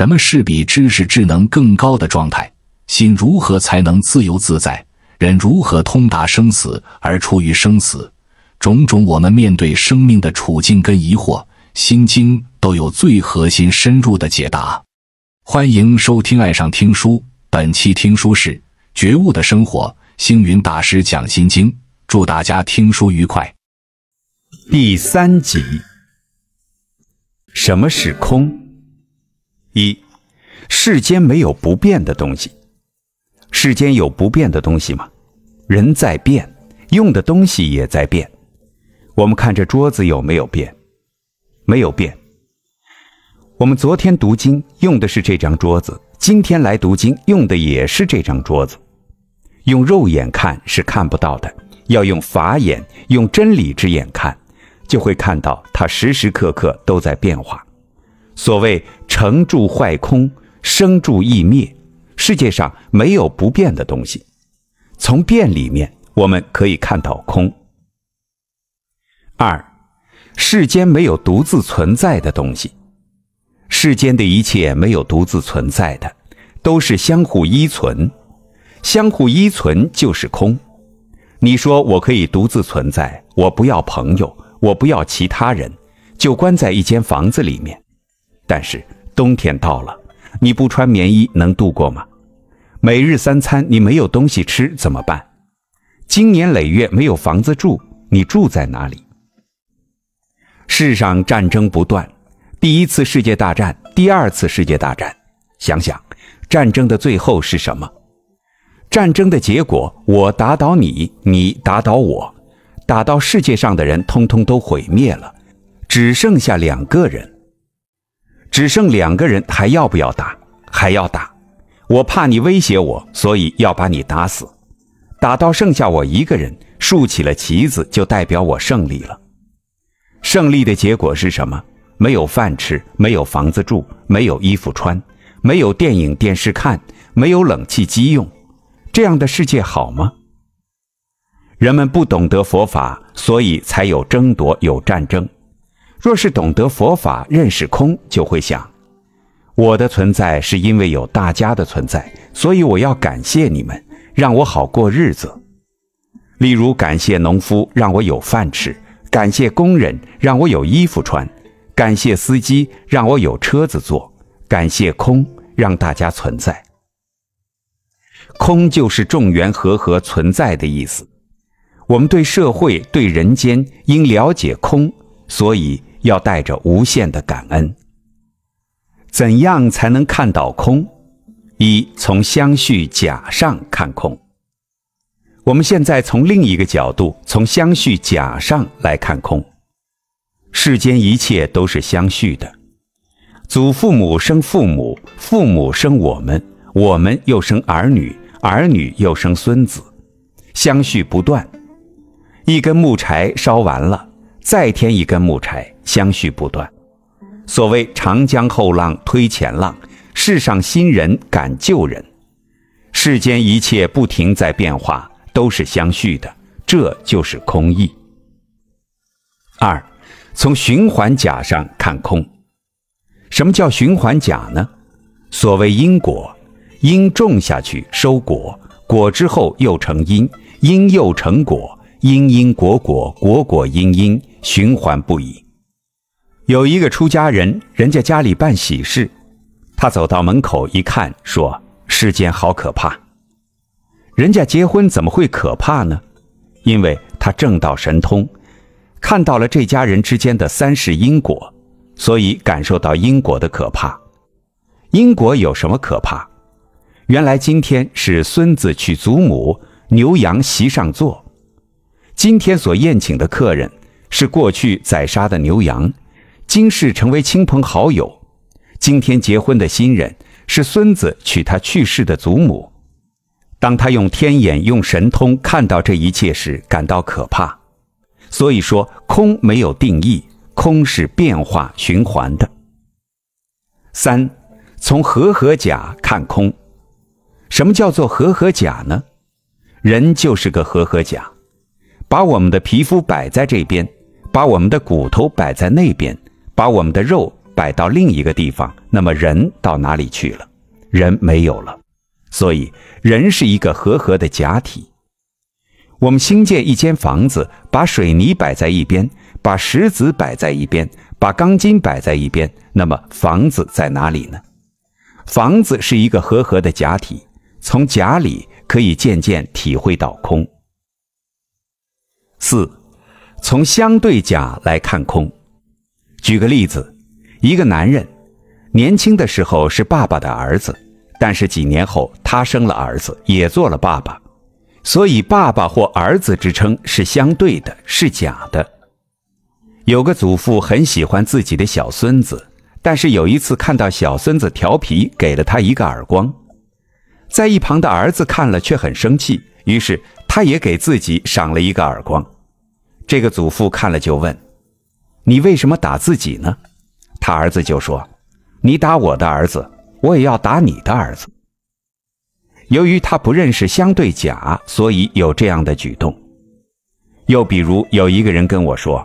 什么是比知识智能更高的状态？心如何才能自由自在？人如何通达生死而出于生死？种种我们面对生命的处境跟疑惑，《心经》都有最核心、深入的解答。欢迎收听《爱上听书》，本期听书是《觉悟的生活》，星云大师讲《心经》，祝大家听书愉快。第三集：什么是空？一，世间没有不变的东西。世间有不变的东西吗？人在变，用的东西也在变。我们看这桌子有没有变？没有变。我们昨天读经用的是这张桌子，今天来读经用的也是这张桌子。用肉眼看是看不到的，要用法眼，用真理之眼看，就会看到它时时刻刻都在变化。所谓成住坏空，生住异灭，世界上没有不变的东西。从变里面，我们可以看到空。二，世间没有独自存在的东西，世间的一切没有独自存在的，都是相互依存，相互依存就是空。你说我可以独自存在，我不要朋友，我不要其他人，就关在一间房子里面。但是冬天到了，你不穿棉衣能度过吗？每日三餐你没有东西吃怎么办？今年累月没有房子住，你住在哪里？世上战争不断，第一次世界大战，第二次世界大战，想想，战争的最后是什么？战争的结果，我打倒你，你打倒我，打到世界上的人通通都毁灭了，只剩下两个人。只剩两个人，还要不要打？还要打！我怕你威胁我，所以要把你打死。打到剩下我一个人，竖起了旗子，就代表我胜利了。胜利的结果是什么？没有饭吃，没有房子住，没有衣服穿，没有电影电视看，没有冷气机用，这样的世界好吗？人们不懂得佛法，所以才有争夺，有战争。若是懂得佛法，认识空，就会想：我的存在是因为有大家的存在，所以我要感谢你们，让我好过日子。例如，感谢农夫让我有饭吃，感谢工人让我有衣服穿，感谢司机让我有车子坐，感谢空让大家存在。空就是众缘和合存在的意思。我们对社会、对人间，应了解空，所以。要带着无限的感恩。怎样才能看到空？一从相续假上看空。我们现在从另一个角度，从相续假上来看空。世间一切都是相续的，祖父母生父母，父母生我们，我们又生儿女，儿女又生孙子，相续不断。一根木柴烧完了。再添一根木柴，相续不断。所谓“长江后浪推前浪”，世上新人赶旧人，世间一切不停在变化，都是相续的，这就是空意。二，从循环假上看空。什么叫循环假呢？所谓因果，因种下去收果，果之后又成因，因又成果，因因果果果果因因。循环不已。有一个出家人，人家家里办喜事，他走到门口一看，说：“世间好可怕！人家结婚怎么会可怕呢？因为他正道神通，看到了这家人之间的三世因果，所以感受到因果的可怕。因果有什么可怕？原来今天是孙子娶祖母，牛羊席上坐，今天所宴请的客人。”是过去宰杀的牛羊，今世成为亲朋好友，今天结婚的新人是孙子娶他去世的祖母。当他用天眼用神通看到这一切时，感到可怕。所以说，空没有定义，空是变化循环的。三，从和合甲看空，什么叫做和合甲呢？人就是个和合甲，把我们的皮肤摆在这边。把我们的骨头摆在那边，把我们的肉摆到另一个地方，那么人到哪里去了？人没有了。所以人是一个合合的假体。我们新建一间房子，把水泥摆在一边，把石子摆在一边，把钢筋摆在一边，那么房子在哪里呢？房子是一个合合的假体。从假里可以渐渐体会到空。四。从相对假来看空，举个例子，一个男人年轻的时候是爸爸的儿子，但是几年后他生了儿子，也做了爸爸，所以爸爸或儿子之称是相对的，是假的。有个祖父很喜欢自己的小孙子，但是有一次看到小孙子调皮，给了他一个耳光，在一旁的儿子看了却很生气，于是他也给自己赏了一个耳光。这个祖父看了就问：“你为什么打自己呢？”他儿子就说：“你打我的儿子，我也要打你的儿子。”由于他不认识相对假，所以有这样的举动。又比如有一个人跟我说：“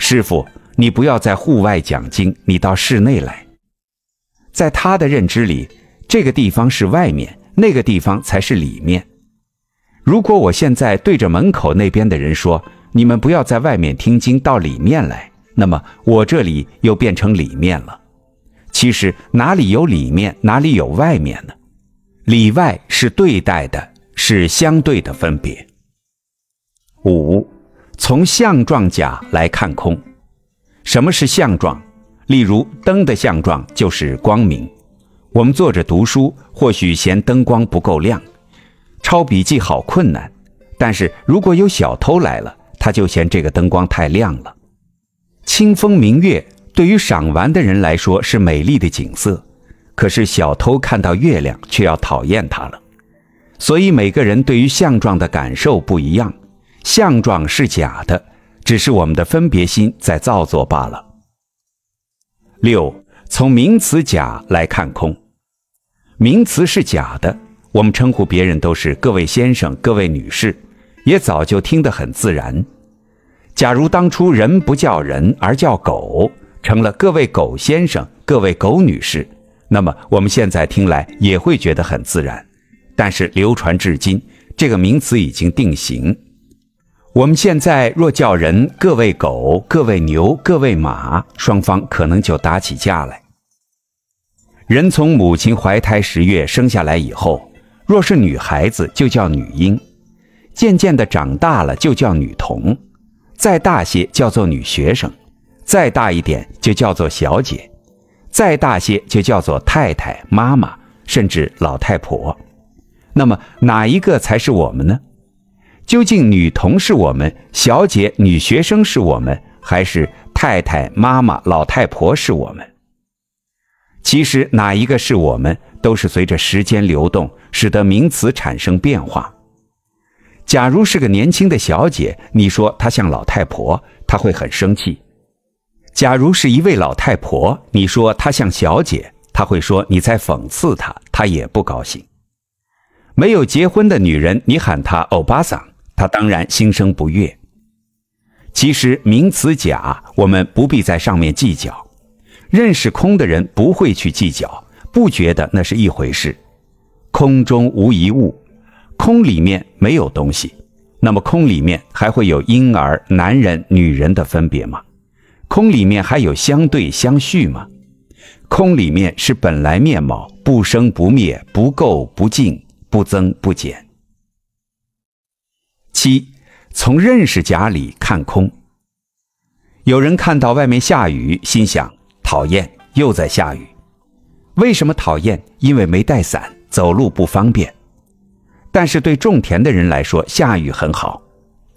师傅，你不要在户外讲经，你到室内来。”在他的认知里，这个地方是外面，那个地方才是里面。如果我现在对着门口那边的人说，你们不要在外面听经，到里面来。那么我这里又变成里面了。其实哪里有里面，哪里有外面呢？里外是对待的，是相对的分别。五，从相状假来看空。什么是相状？例如灯的相状就是光明。我们坐着读书，或许嫌灯光不够亮，抄笔记好困难。但是如果有小偷来了，他就嫌这个灯光太亮了。清风明月对于赏玩的人来说是美丽的景色，可是小偷看到月亮却要讨厌它了。所以每个人对于相状的感受不一样。相状是假的，只是我们的分别心在造作罢了。六，从名词假来看空。名词是假的，我们称呼别人都是各位先生、各位女士。也早就听得很自然。假如当初人不叫人而叫狗，成了各位狗先生、各位狗女士，那么我们现在听来也会觉得很自然。但是流传至今，这个名词已经定型。我们现在若叫人各位狗、各位牛、各位马，双方可能就打起架来。人从母亲怀胎十月生下来以后，若是女孩子就叫女婴。渐渐的长大了，就叫女童；再大些，叫做女学生；再大一点，就叫做小姐；再大些，就叫做太太、妈妈，甚至老太婆。那么，哪一个才是我们呢？究竟女童是我们，小姐、女学生是我们，还是太太、妈妈、老太婆是我们？其实，哪一个是我们，都是随着时间流动，使得名词产生变化。假如是个年轻的小姐，你说她像老太婆，她会很生气；假如是一位老太婆，你说她像小姐，她会说你在讽刺她，她也不高兴。没有结婚的女人，你喊她欧巴桑，她当然心生不悦。其实名词假，我们不必在上面计较。认识空的人不会去计较，不觉得那是一回事。空中无一物。空里面没有东西，那么空里面还会有婴儿、男人、女人的分别吗？空里面还有相对相续吗？空里面是本来面貌，不生不灭，不垢不净，不增不减。七，从认识假里看空。有人看到外面下雨，心想讨厌，又在下雨。为什么讨厌？因为没带伞，走路不方便。但是对种田的人来说，下雨很好。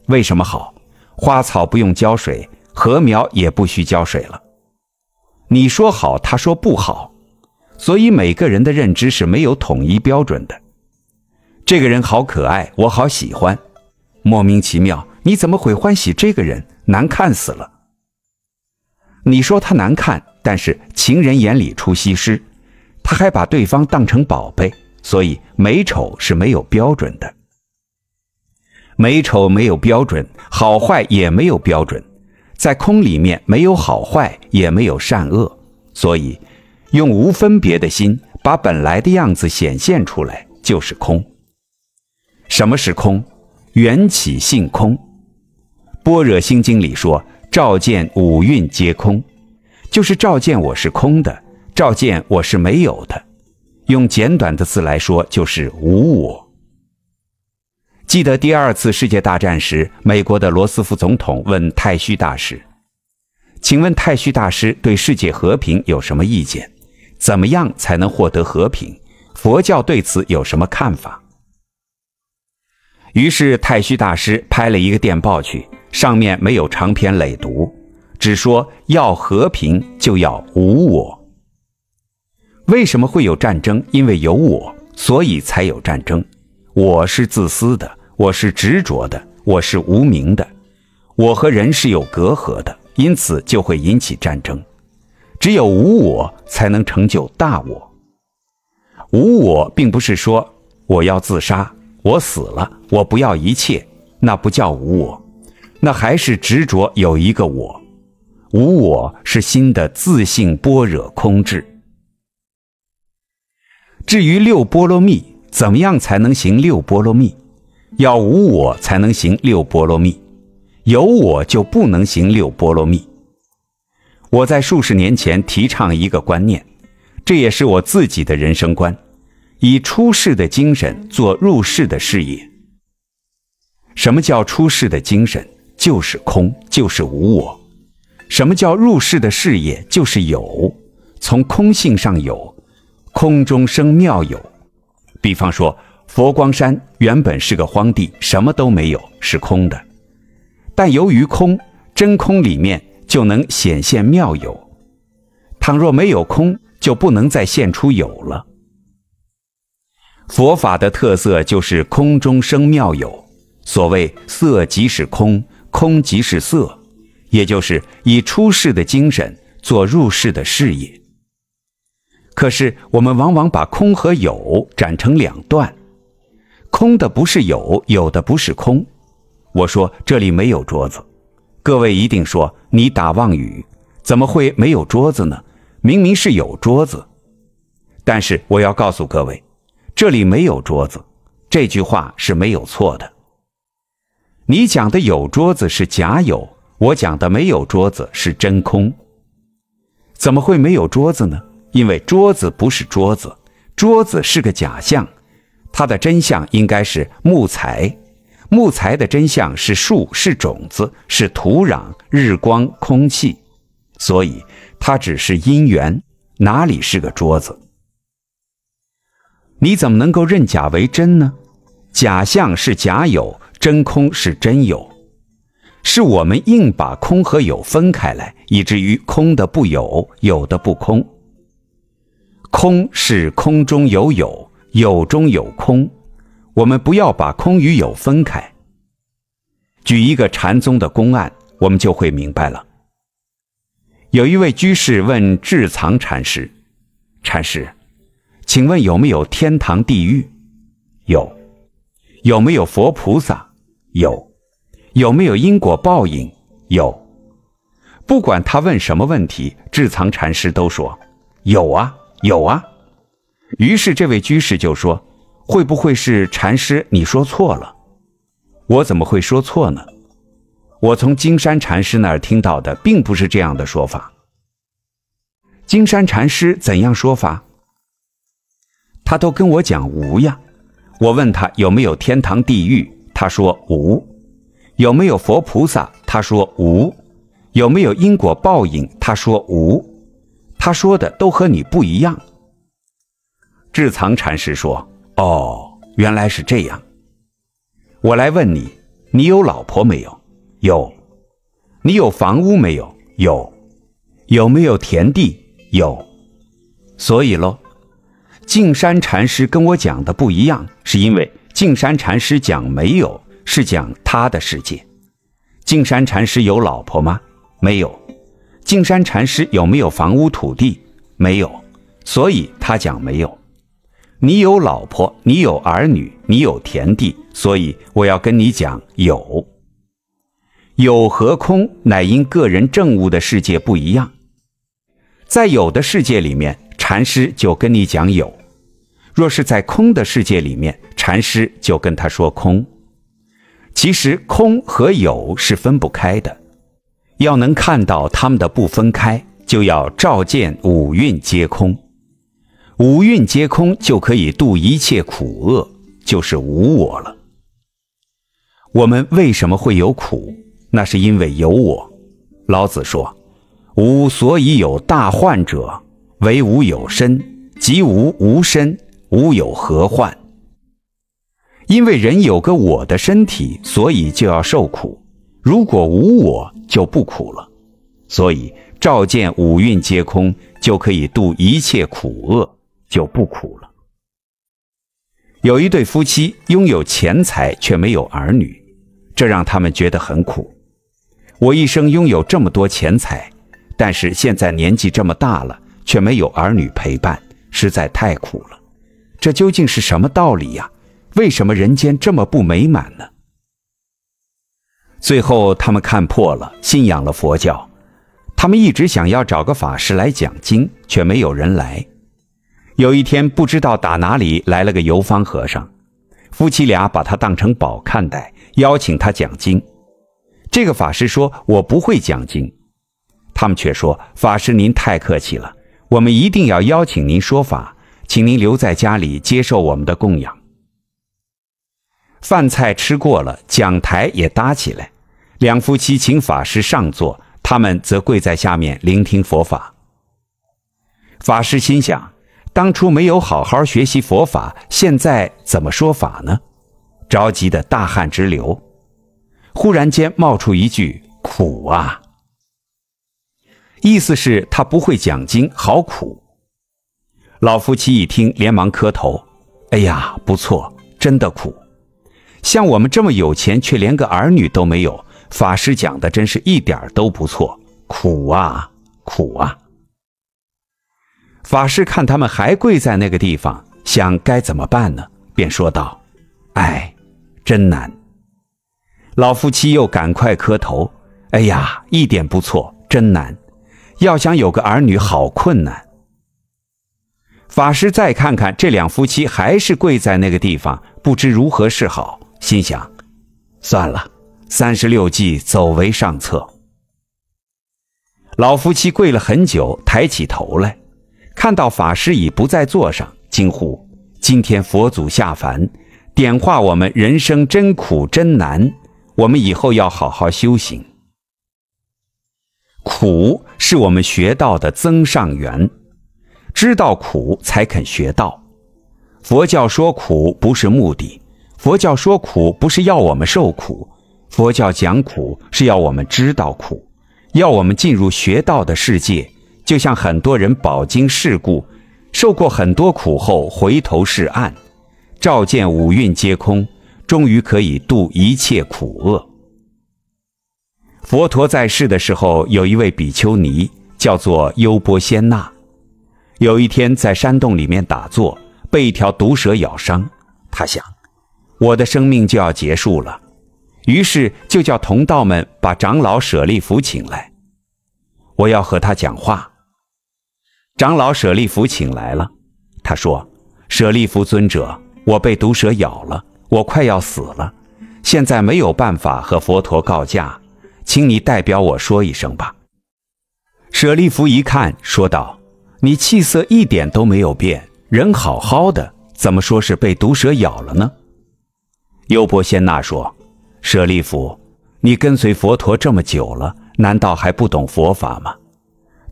为什么好？花草不用浇水，禾苗也不需浇水了。你说好，他说不好，所以每个人的认知是没有统一标准的。这个人好可爱，我好喜欢。莫名其妙，你怎么会欢喜这个人？难看死了。你说他难看，但是情人眼里出西施，他还把对方当成宝贝，所以。美丑是没有标准的，美丑没有标准，好坏也没有标准，在空里面没有好坏，也没有善恶，所以用无分别的心把本来的样子显现出来就是空。什么是空？缘起性空，《般若心经》里说：“照见五蕴皆空”，就是照见我是空的，照见我是没有的。用简短的字来说，就是无我。记得第二次世界大战时，美国的罗斯福总统问太虚大师：“请问太虚大师对世界和平有什么意见？怎么样才能获得和平？佛教对此有什么看法？”于是太虚大师拍了一个电报去，上面没有长篇累读，只说：“要和平，就要无我。”为什么会有战争？因为有我，所以才有战争。我是自私的，我是执着的，我是无名的，我和人是有隔阂的，因此就会引起战争。只有无我，才能成就大我。无我并不是说我要自杀，我死了，我不要一切，那不叫无我，那还是执着有一个我。无我是心的自性般若空智。至于六波罗蜜，怎么样才能行六波罗蜜？要无我才能行六波罗蜜，有我就不能行六波罗蜜。我在数十年前提倡一个观念，这也是我自己的人生观：以出世的精神做入世的事业。什么叫出世的精神？就是空，就是无我。什么叫入世的事业？就是有，从空性上有。空中生妙有，比方说，佛光山原本是个荒地，什么都没有，是空的。但由于空，真空里面就能显现妙有。倘若没有空，就不能再现出有了。佛法的特色就是空中生妙有，所谓色即是空，空即是色，也就是以出世的精神做入世的事业。可是我们往往把空和有斩成两段，空的不是有，有的不是空。我说这里没有桌子，各位一定说你打妄语，怎么会没有桌子呢？明明是有桌子。但是我要告诉各位，这里没有桌子，这句话是没有错的。你讲的有桌子是假有，我讲的没有桌子是真空。怎么会没有桌子呢？因为桌子不是桌子，桌子是个假象，它的真相应该是木材，木材的真相是树，是种子，是土壤、日光、空气，所以它只是因缘，哪里是个桌子？你怎么能够认假为真呢？假象是假有，真空是真有，是我们硬把空和有分开来，以至于空的不有，有的不空。空是空中有有，有中有空，我们不要把空与有分开。举一个禅宗的公案，我们就会明白了。有一位居士问智藏禅师：“禅师，请问有没有天堂、地狱？有。有没有佛菩萨？有。有没有因果报应？有。不管他问什么问题，智藏禅师都说：有啊。”有啊，于是这位居士就说：“会不会是禅师你说错了？我怎么会说错呢？我从金山禅师那儿听到的并不是这样的说法。金山禅师怎样说法？他都跟我讲无呀。我问他有没有天堂地狱，他说无；有没有佛菩萨，他说无；有没有因果报应，他说无。”他说的都和你不一样。智藏禅师说：“哦，原来是这样。我来问你，你有老婆没有？有。你有房屋没有？有。有没有田地？有。所以喽，净山禅师跟我讲的不一样，是因为净山禅师讲没有是讲他的世界。净山禅师有老婆吗？没有。”净山禅师有没有房屋土地？没有，所以他讲没有。你有老婆，你有儿女，你有田地，所以我要跟你讲有。有和空，乃因个人证悟的世界不一样。在有的世界里面，禅师就跟你讲有；若是在空的世界里面，禅师就跟他说空。其实空和有是分不开的。要能看到他们的不分开，就要照见五蕴皆空，五蕴皆空就可以度一切苦厄，就是无我了。我们为什么会有苦？那是因为有我。老子说：“吾所以有大患者，为吾有身；及吾无身，吾有何患？”因为人有个我的身体，所以就要受苦。如果无我，就不苦了。所以照见五蕴皆空，就可以度一切苦厄，就不苦了。有一对夫妻拥有钱财，却没有儿女，这让他们觉得很苦。我一生拥有这么多钱财，但是现在年纪这么大了，却没有儿女陪伴，实在太苦了。这究竟是什么道理呀？为什么人间这么不美满呢？最后，他们看破了，信仰了佛教。他们一直想要找个法师来讲经，却没有人来。有一天，不知道打哪里来了个游方和尚，夫妻俩把他当成宝看待，邀请他讲经。这个法师说：“我不会讲经。”他们却说：“法师您太客气了，我们一定要邀请您说法，请您留在家里接受我们的供养。”饭菜吃过了，讲台也搭起来。两夫妻请法师上座，他们则跪在下面聆听佛法。法师心想，当初没有好好学习佛法，现在怎么说法呢？着急的大汗直流。忽然间冒出一句：“苦啊！”意思是他不会讲经，好苦。老夫妻一听，连忙磕头：“哎呀，不错，真的苦！像我们这么有钱，却连个儿女都没有。”法师讲的真是一点都不错，苦啊苦啊！法师看他们还跪在那个地方，想该怎么办呢？便说道：“哎，真难。”老夫妻又赶快磕头：“哎呀，一点不错，真难！要想有个儿女，好困难。”法师再看看这两夫妻，还是跪在那个地方，不知如何是好，心想：“算了。”三十六计，走为上策。老夫妻跪了很久，抬起头来，看到法师已不在座上，惊呼：“今天佛祖下凡，点化我们。人生真苦真难，我们以后要好好修行。苦是我们学道的增上缘，知道苦才肯学道。佛教说苦不是目的，佛教说苦不是要我们受苦。”佛教讲苦，是要我们知道苦，要我们进入学道的世界。就像很多人饱经世故，受过很多苦后回头是岸，照见五蕴皆空，终于可以度一切苦厄。佛陀在世的时候，有一位比丘尼叫做优波仙娜，有一天在山洞里面打坐，被一条毒蛇咬伤，他想，我的生命就要结束了。于是就叫同道们把长老舍利弗请来，我要和他讲话。长老舍利弗请来了，他说：“舍利弗尊者，我被毒蛇咬了，我快要死了，现在没有办法和佛陀告假，请你代表我说一声吧。”舍利弗一看，说道：“你气色一点都没有变，人好好的，怎么说是被毒蛇咬了呢？”优婆仙娜说。舍利弗，你跟随佛陀这么久了，难道还不懂佛法吗？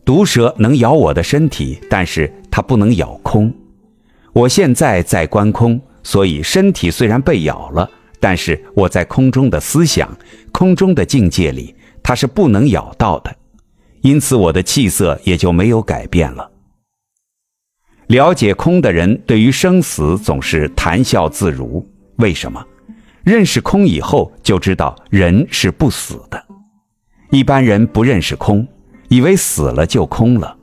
毒蛇能咬我的身体，但是它不能咬空。我现在在观空，所以身体虽然被咬了，但是我在空中的思想、空中的境界里，它是不能咬到的。因此，我的气色也就没有改变了。了解空的人，对于生死总是谈笑自如。为什么？认识空以后，就知道人是不死的。一般人不认识空，以为死了就空了。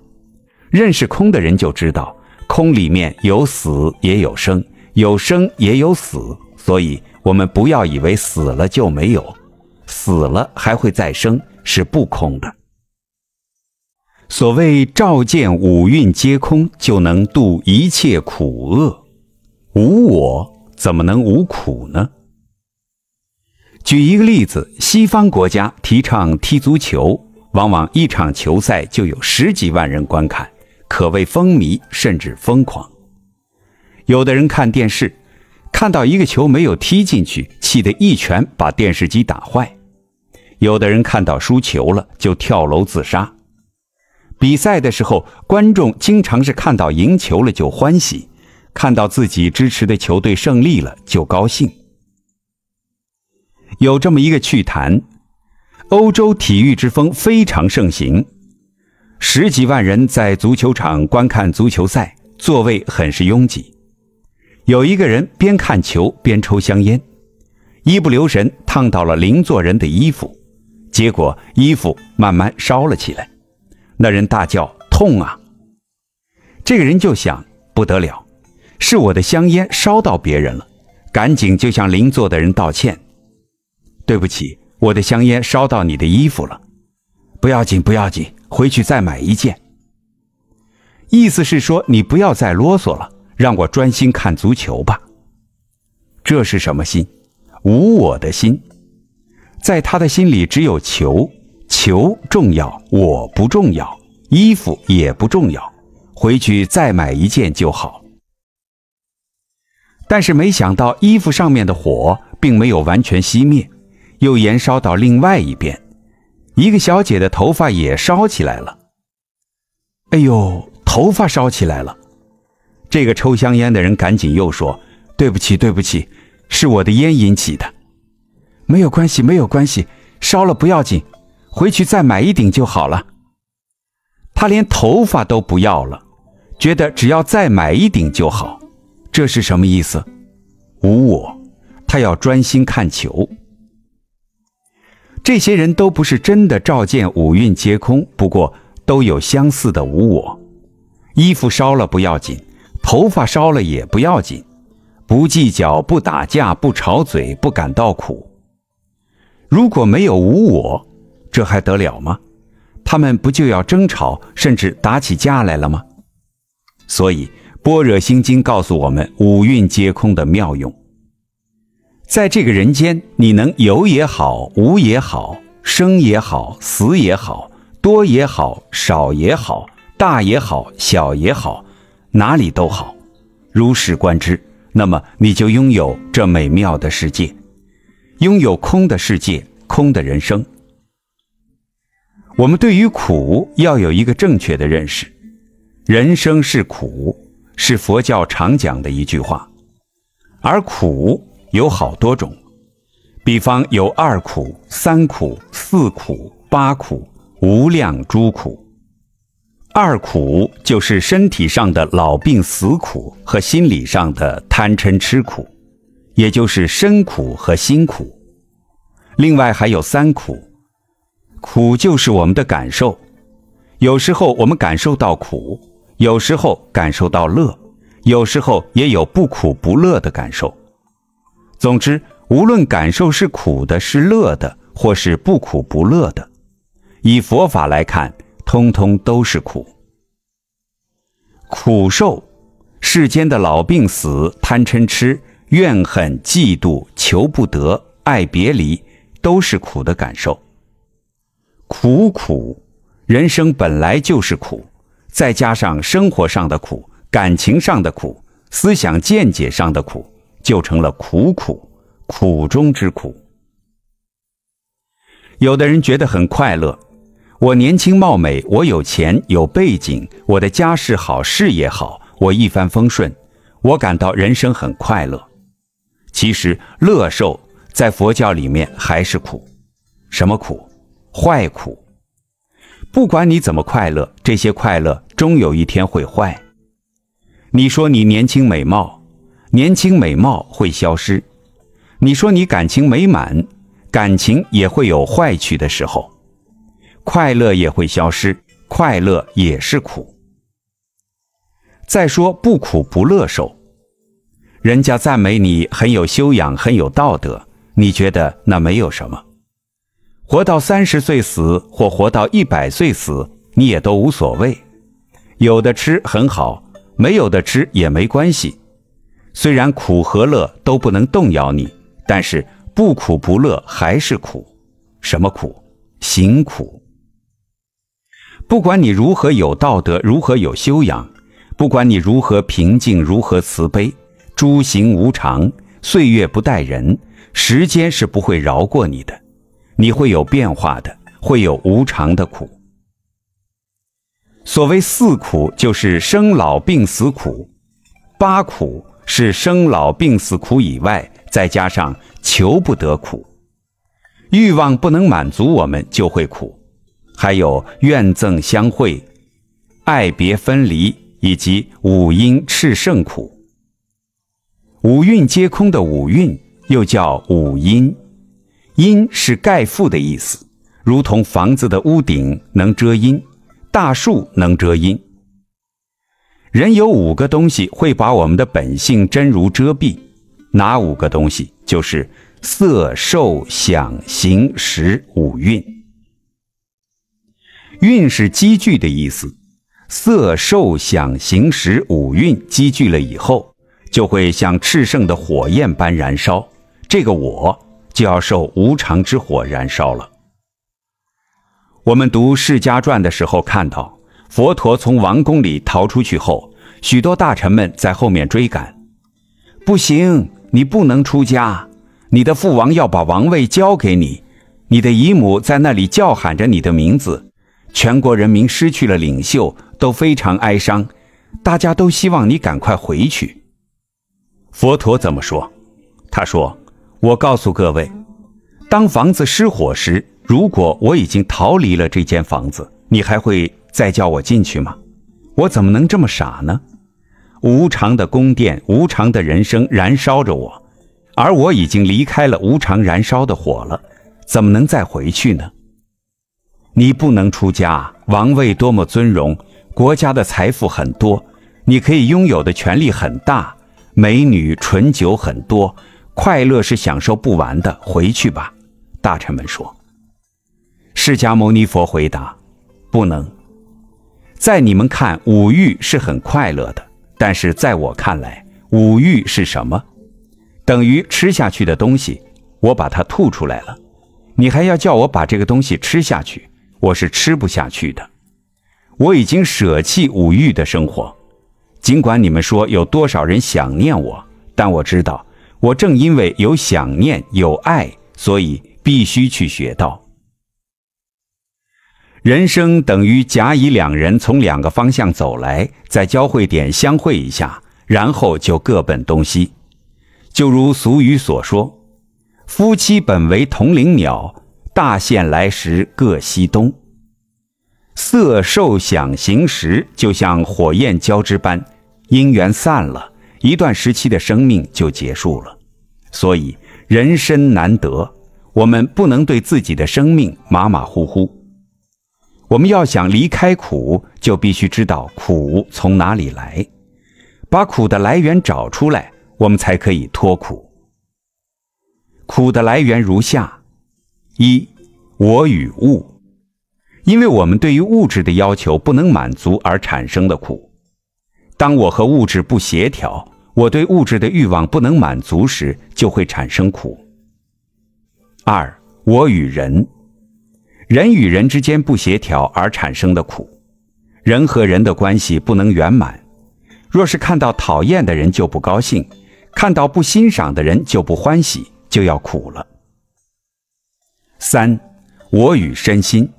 认识空的人就知道，空里面有死也有生，有生也有死。所以我们不要以为死了就没有，死了还会再生，是不空的。所谓照见五蕴皆空，就能度一切苦厄。无我怎么能无苦呢？举一个例子，西方国家提倡踢足球，往往一场球赛就有十几万人观看，可谓风靡甚至疯狂。有的人看电视，看到一个球没有踢进去，气得一拳把电视机打坏；有的人看到输球了就跳楼自杀。比赛的时候，观众经常是看到赢球了就欢喜，看到自己支持的球队胜利了就高兴。有这么一个趣谈：欧洲体育之风非常盛行，十几万人在足球场观看足球赛，座位很是拥挤。有一个人边看球边抽香烟，一不留神烫到了邻座人的衣服，结果衣服慢慢烧了起来。那人大叫：“痛啊！”这个人就想：“不得了，是我的香烟烧到别人了。”赶紧就向邻座的人道歉。对不起，我的香烟烧到你的衣服了，不要紧，不要紧，回去再买一件。意思是说你不要再啰嗦了，让我专心看足球吧。这是什么心？无我的心，在他的心里只有球，球重要，我不重要，衣服也不重要，回去再买一件就好。但是没想到衣服上面的火并没有完全熄灭。又延烧到另外一边，一个小姐的头发也烧起来了。哎呦，头发烧起来了！这个抽香烟的人赶紧又说：“对不起，对不起，是我的烟引起的。”没有关系，没有关系，烧了不要紧，回去再买一顶就好了。他连头发都不要了，觉得只要再买一顶就好。这是什么意思？无我，他要专心看球。这些人都不是真的照见五蕴皆空，不过都有相似的无我。衣服烧了不要紧，头发烧了也不要紧，不计较、不打架、不吵嘴、不感到苦。如果没有无我，这还得了吗？他们不就要争吵，甚至打起架来了吗？所以《般若心经》告诉我们五蕴皆空的妙用。在这个人间，你能有也好，无也好，生也好，死也好，多也好，少也好，大也好，小也好，哪里都好。如实观之，那么你就拥有这美妙的世界，拥有空的世界，空的人生。我们对于苦要有一个正确的认识。人生是苦，是佛教常讲的一句话，而苦。有好多种，比方有二苦、三苦、四苦、八苦、无量诸苦。二苦就是身体上的老病死苦和心理上的贪嗔痴苦，也就是身苦和心苦。另外还有三苦，苦就是我们的感受，有时候我们感受到苦，有时候感受到乐，有时候也有不苦不乐的感受。总之，无论感受是苦的、是乐的，或是不苦不乐的，以佛法来看，通通都是苦。苦受，世间的老、病、死、贪、嗔、痴、怨、恨、嫉妒、求不得、爱别离，都是苦的感受。苦苦，人生本来就是苦，再加上生活上的苦、感情上的苦、思想见解上的苦。就成了苦苦苦中之苦。有的人觉得很快乐，我年轻貌美，我有钱有背景，我的家世好，事业好，我一帆风顺，我感到人生很快乐。其实乐受在佛教里面还是苦，什么苦？坏苦。不管你怎么快乐，这些快乐终有一天会坏。你说你年轻美貌。年轻美貌会消失，你说你感情美满，感情也会有坏去的时候，快乐也会消失，快乐也是苦。再说不苦不乐受，人家赞美你很有修养、很有道德，你觉得那没有什么。活到三十岁死，或活到一百岁死，你也都无所谓。有的吃很好，没有的吃也没关系。虽然苦和乐都不能动摇你，但是不苦不乐还是苦，什么苦？行苦。不管你如何有道德，如何有修养，不管你如何平静，如何慈悲，诸行无常，岁月不待人，时间是不会饶过你的，你会有变化的，会有无常的苦。所谓四苦，就是生老病死苦；八苦。是生老病死苦以外，再加上求不得苦，欲望不能满足，我们就会苦；还有怨憎相会、爱别分离，以及五阴炽盛苦。五蕴皆空的五蕴又叫五阴，阴是盖覆的意思，如同房子的屋顶能遮阴，大树能遮阴。人有五个东西会把我们的本性真如遮蔽，哪五个东西？就是色、受、想、行、识五蕴。蕴是积聚的意思，色、受、想、行、识五蕴积聚了以后，就会像炽盛的火焰般燃烧，这个我就要受无常之火燃烧了。我们读《释迦传》的时候看到。佛陀从王宫里逃出去后，许多大臣们在后面追赶。不行，你不能出家，你的父王要把王位交给你，你的姨母在那里叫喊着你的名字，全国人民失去了领袖，都非常哀伤，大家都希望你赶快回去。佛陀怎么说？他说：“我告诉各位，当房子失火时，如果我已经逃离了这间房子，你还会。”再叫我进去吗？我怎么能这么傻呢？无常的宫殿，无常的人生，燃烧着我，而我已经离开了无常燃烧的火了，怎么能再回去呢？你不能出家，王位多么尊荣，国家的财富很多，你可以拥有的权利很大，美女醇酒很多，快乐是享受不完的。回去吧。大臣们说。释迦牟尼佛回答：不能。在你们看五欲是很快乐的，但是在我看来，五欲是什么？等于吃下去的东西，我把它吐出来了，你还要叫我把这个东西吃下去，我是吃不下去的。我已经舍弃五欲的生活，尽管你们说有多少人想念我，但我知道，我正因为有想念、有爱，所以必须去学道。人生等于甲乙两人从两个方向走来，在交汇点相会一下，然后就各奔东西。就如俗语所说：“夫妻本为同林鸟，大限来时各西东。”色、受、想、行、识，就像火焰交织般，因缘散了，一段时期的生命就结束了。所以，人生难得，我们不能对自己的生命马马虎虎。我们要想离开苦，就必须知道苦从哪里来，把苦的来源找出来，我们才可以脱苦。苦的来源如下：一、我与物，因为我们对于物质的要求不能满足而产生的苦；当我和物质不协调，我对物质的欲望不能满足时，就会产生苦。二、我与人。人与人之间不协调而产生的苦，人和人的关系不能圆满。若是看到讨厌的人就不高兴，看到不欣赏的人就不欢喜，就要苦了。三，我与身心，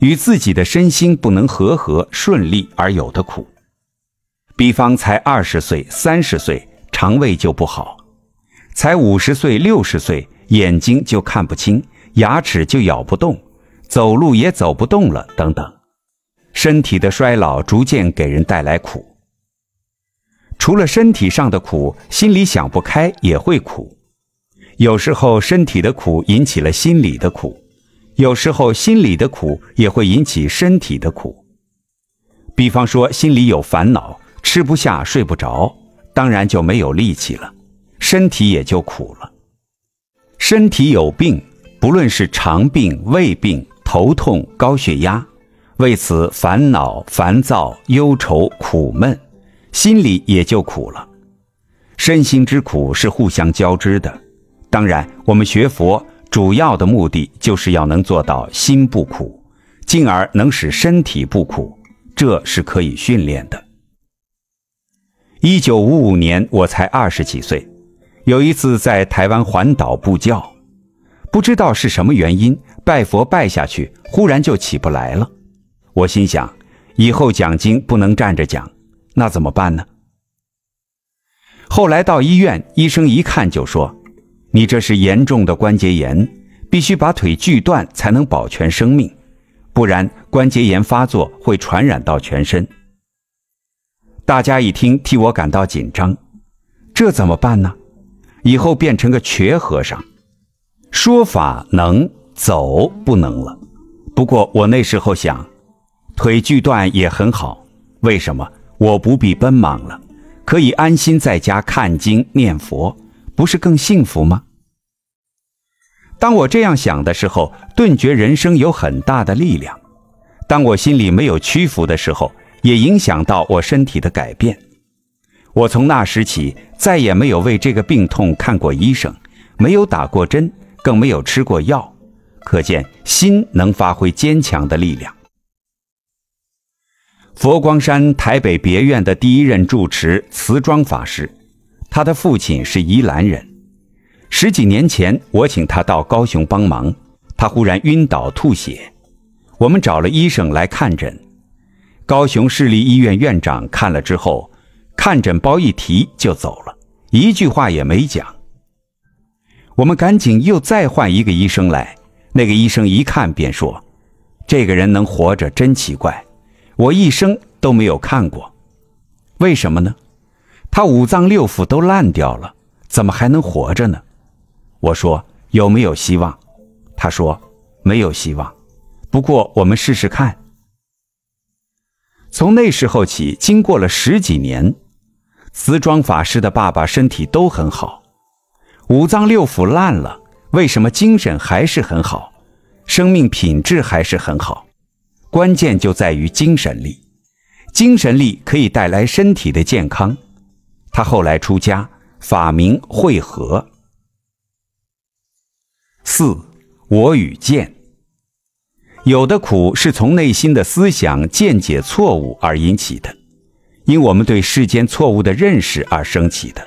与自己的身心不能和合顺利而有的苦。比方才二十岁三十岁肠胃就不好，才五十岁六十岁眼睛就看不清，牙齿就咬不动。走路也走不动了，等等，身体的衰老逐渐给人带来苦。除了身体上的苦，心里想不开也会苦。有时候身体的苦引起了心里的苦，有时候心里的苦也会引起身体的苦。比方说，心里有烦恼，吃不下、睡不着，当然就没有力气了，身体也就苦了。身体有病，不论是肠病、胃病，头痛、高血压，为此烦恼、烦躁、忧愁、苦闷，心里也就苦了。身心之苦是互相交织的。当然，我们学佛主要的目的就是要能做到心不苦，进而能使身体不苦，这是可以训练的。一九五五年，我才二十几岁，有一次在台湾环岛布教，不知道是什么原因。拜佛拜下去，忽然就起不来了。我心想，以后讲经不能站着讲，那怎么办呢？后来到医院，医生一看就说：“你这是严重的关节炎，必须把腿锯断才能保全生命，不然关节炎发作会传染到全身。”大家一听，替我感到紧张，这怎么办呢？以后变成个瘸和尚，说法能。走不能了，不过我那时候想，腿锯断也很好，为什么我不必奔忙了，可以安心在家看经念佛，不是更幸福吗？当我这样想的时候，顿觉人生有很大的力量。当我心里没有屈服的时候，也影响到我身体的改变。我从那时起再也没有为这个病痛看过医生，没有打过针，更没有吃过药。可见心能发挥坚强的力量。佛光山台北别院的第一任住持慈庄法师，他的父亲是宜兰人。十几年前，我请他到高雄帮忙，他忽然晕倒吐血，我们找了医生来看诊。高雄市立医院院长看了之后，看诊包一提就走了，一句话也没讲。我们赶紧又再换一个医生来。那个医生一看便说：“这个人能活着真奇怪，我一生都没有看过。为什么呢？他五脏六腑都烂掉了，怎么还能活着呢？”我说：“有没有希望？”他说：“没有希望，不过我们试试看。”从那时候起，经过了十几年，慈庄法师的爸爸身体都很好，五脏六腑烂了。为什么精神还是很好，生命品质还是很好？关键就在于精神力，精神力可以带来身体的健康。他后来出家，法名慧和。四我与见，有的苦是从内心的思想见解错误而引起的，因我们对世间错误的认识而升起的，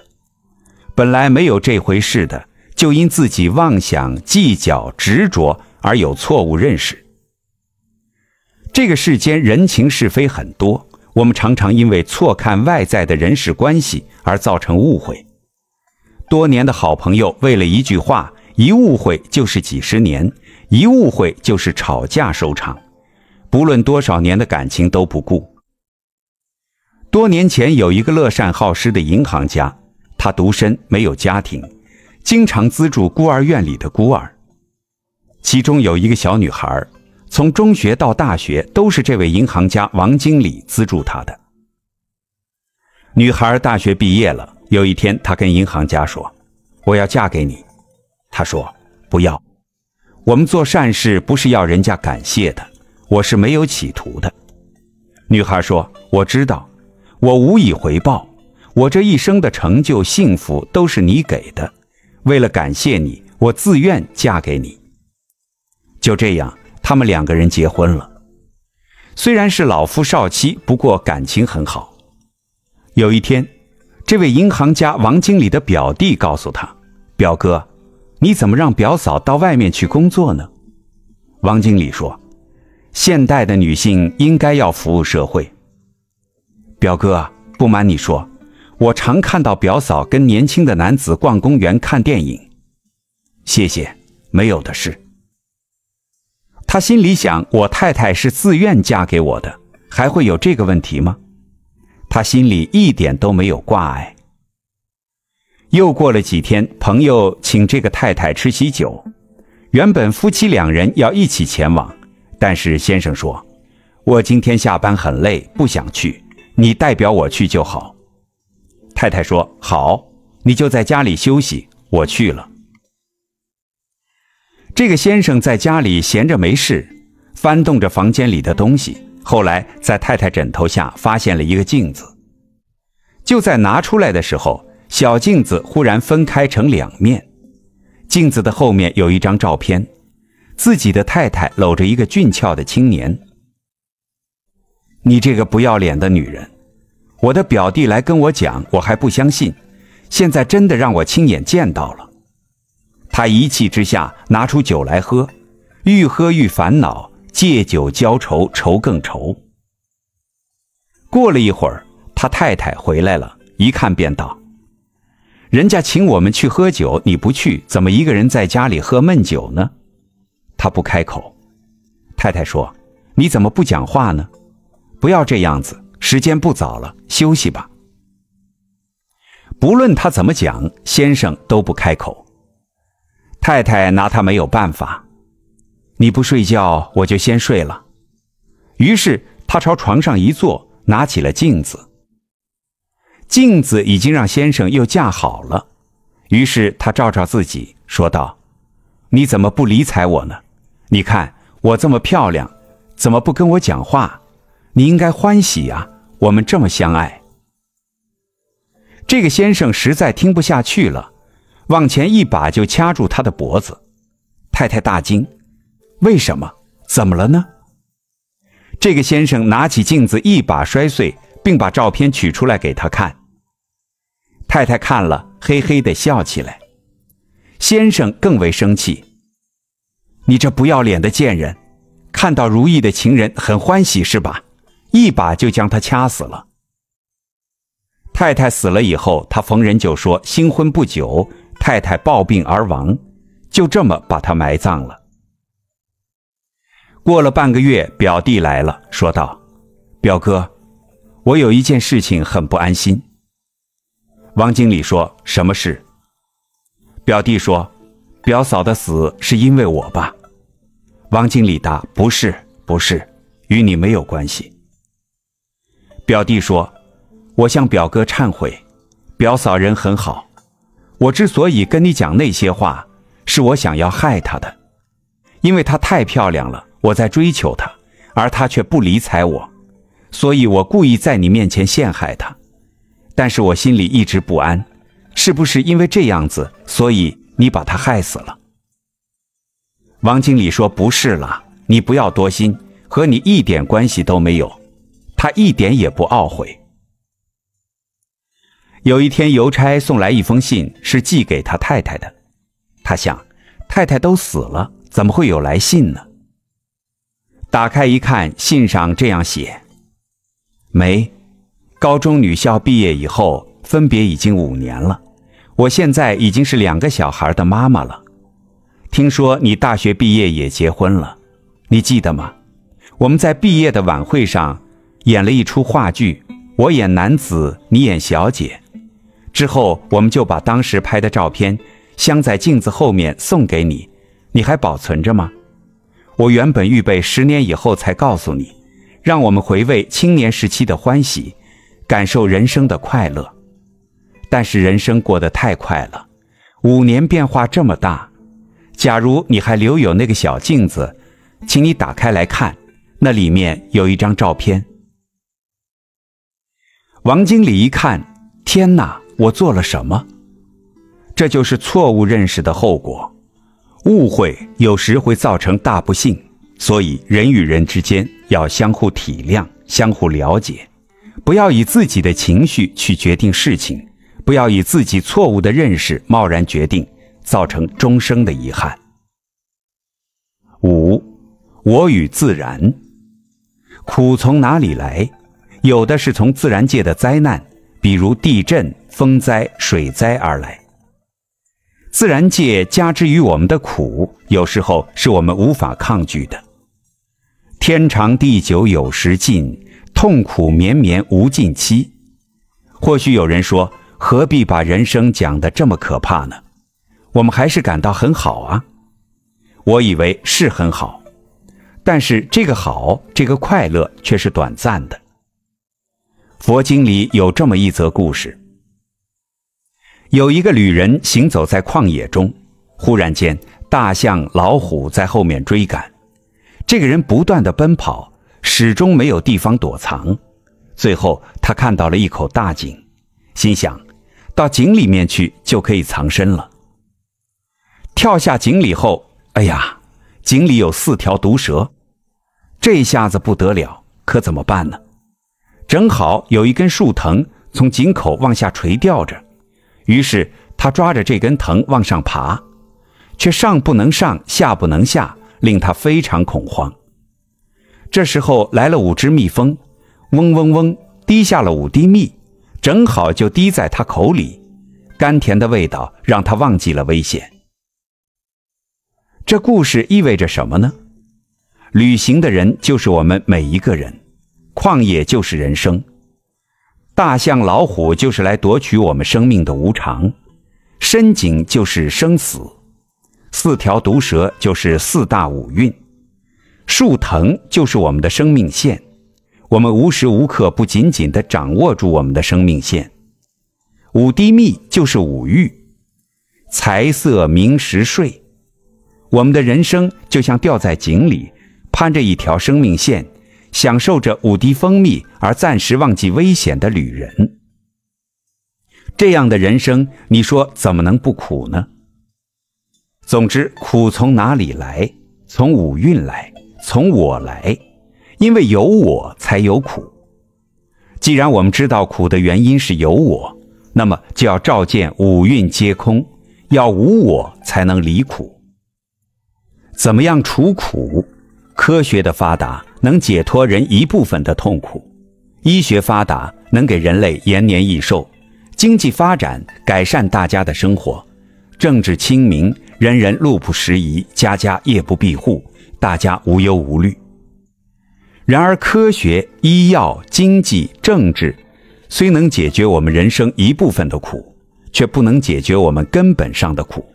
本来没有这回事的。就因自己妄想、计较、执着而有错误认识。这个世间人情是非很多，我们常常因为错看外在的人事关系而造成误会。多年的好朋友为了一句话，一误会就是几十年，一误会就是吵架收场，不论多少年的感情都不顾。多年前有一个乐善好施的银行家，他独身没有家庭。经常资助孤儿院里的孤儿，其中有一个小女孩，从中学到大学都是这位银行家王经理资助她的。女孩大学毕业了，有一天她跟银行家说：“我要嫁给你。”他说：“不要，我们做善事不是要人家感谢的，我是没有企图的。”女孩说：“我知道，我无以回报，我这一生的成就、幸福都是你给的。”为了感谢你，我自愿嫁给你。就这样，他们两个人结婚了。虽然是老夫少妻，不过感情很好。有一天，这位银行家王经理的表弟告诉他：“表哥，你怎么让表嫂到外面去工作呢？”王经理说：“现代的女性应该要服务社会。”表哥，不瞒你说。我常看到表嫂跟年轻的男子逛公园、看电影。谢谢，没有的事。他心里想：我太太是自愿嫁给我的，还会有这个问题吗？他心里一点都没有挂碍。又过了几天，朋友请这个太太吃喜酒，原本夫妻两人要一起前往，但是先生说：“我今天下班很累，不想去，你代表我去就好。”太太说：“好，你就在家里休息，我去了。”这个先生在家里闲着没事，翻动着房间里的东西，后来在太太枕头下发现了一个镜子，就在拿出来的时候，小镜子忽然分开成两面。镜子的后面有一张照片，自己的太太搂着一个俊俏的青年。你这个不要脸的女人！我的表弟来跟我讲，我还不相信，现在真的让我亲眼见到了。他一气之下拿出酒来喝，愈喝愈烦恼，借酒浇愁愁更愁。过了一会儿，他太太回来了，一看便道：“人家请我们去喝酒，你不去，怎么一个人在家里喝闷酒呢？”他不开口，太太说：“你怎么不讲话呢？不要这样子。”时间不早了，休息吧。不论他怎么讲，先生都不开口。太太拿他没有办法。你不睡觉，我就先睡了。于是他朝床上一坐，拿起了镜子。镜子已经让先生又架好了。于是他照照自己，说道：“你怎么不理睬我呢？你看我这么漂亮，怎么不跟我讲话？”你应该欢喜呀！我们这么相爱。这个先生实在听不下去了，往前一把就掐住他的脖子。太太大惊，为什么？怎么了呢？这个先生拿起镜子一把摔碎，并把照片取出来给他看。太太看了，嘿嘿的笑起来。先生更为生气，你这不要脸的贱人，看到如意的情人很欢喜是吧？一把就将他掐死了。太太死了以后，他逢人就说新婚不久，太太暴病而亡，就这么把他埋葬了。过了半个月，表弟来了，说道：“表哥，我有一件事情很不安心。”王经理说：“什么事？”表弟说：“表嫂的死是因为我吧？”王经理答：“不是，不是，与你没有关系。”表弟说：“我向表哥忏悔，表嫂人很好。我之所以跟你讲那些话，是我想要害她的，因为她太漂亮了，我在追求她，而她却不理睬我，所以我故意在你面前陷害她。但是我心里一直不安，是不是因为这样子，所以你把她害死了？”王经理说：“不是了，你不要多心，和你一点关系都没有。”他一点也不懊悔。有一天，邮差送来一封信，是寄给他太太的。他想，太太都死了，怎么会有来信呢？打开一看，信上这样写：“梅，高中女校毕业以后，分别已经五年了。我现在已经是两个小孩的妈妈了。听说你大学毕业也结婚了，你记得吗？我们在毕业的晚会上。”演了一出话剧，我演男子，你演小姐。之后，我们就把当时拍的照片镶在镜子后面送给你，你还保存着吗？我原本预备十年以后才告诉你，让我们回味青年时期的欢喜，感受人生的快乐。但是人生过得太快了，五年变化这么大。假如你还留有那个小镜子，请你打开来看，那里面有一张照片。王经理一看，天哪！我做了什么？这就是错误认识的后果。误会有时会造成大不幸，所以人与人之间要相互体谅、相互了解，不要以自己的情绪去决定事情，不要以自己错误的认识贸然决定，造成终生的遗憾。五，我与自然，苦从哪里来？有的是从自然界的灾难，比如地震、风灾、水灾而来。自然界加之于我们的苦，有时候是我们无法抗拒的。天长地久有时尽，痛苦绵绵无尽期。或许有人说，何必把人生讲得这么可怕呢？我们还是感到很好啊。我以为是很好，但是这个好，这个快乐却是短暂的。佛经里有这么一则故事：有一个旅人行走在旷野中，忽然间，大象、老虎在后面追赶。这个人不断的奔跑，始终没有地方躲藏。最后，他看到了一口大井，心想，到井里面去就可以藏身了。跳下井里后，哎呀，井里有四条毒蛇，这下子不得了，可怎么办呢？正好有一根树藤从井口往下垂吊着，于是他抓着这根藤往上爬，却上不能上，下不能下，令他非常恐慌。这时候来了五只蜜蜂，嗡嗡嗡，滴下了五滴蜜，正好就滴在他口里，甘甜的味道让他忘记了危险。这故事意味着什么呢？旅行的人就是我们每一个人。旷野就是人生，大象、老虎就是来夺取我们生命的无常，深井就是生死，四条毒蛇就是四大五蕴，树藤就是我们的生命线，我们无时无刻不仅仅的掌握住我们的生命线，五滴蜜就是五欲，财色名食睡，我们的人生就像掉在井里，攀着一条生命线。享受着五滴蜂蜜而暂时忘记危险的旅人，这样的人生，你说怎么能不苦呢？总之，苦从哪里来？从五蕴来，从我来，因为有我才有苦。既然我们知道苦的原因是有我，那么就要照见五蕴皆空，要无我才能离苦。怎么样除苦？科学的发达能解脱人一部分的痛苦，医学发达能给人类延年益寿，经济发展改善大家的生活，政治清明，人人路不拾遗，家家夜不闭户，大家无忧无虑。然而，科学、医药、经济、政治，虽能解决我们人生一部分的苦，却不能解决我们根本上的苦，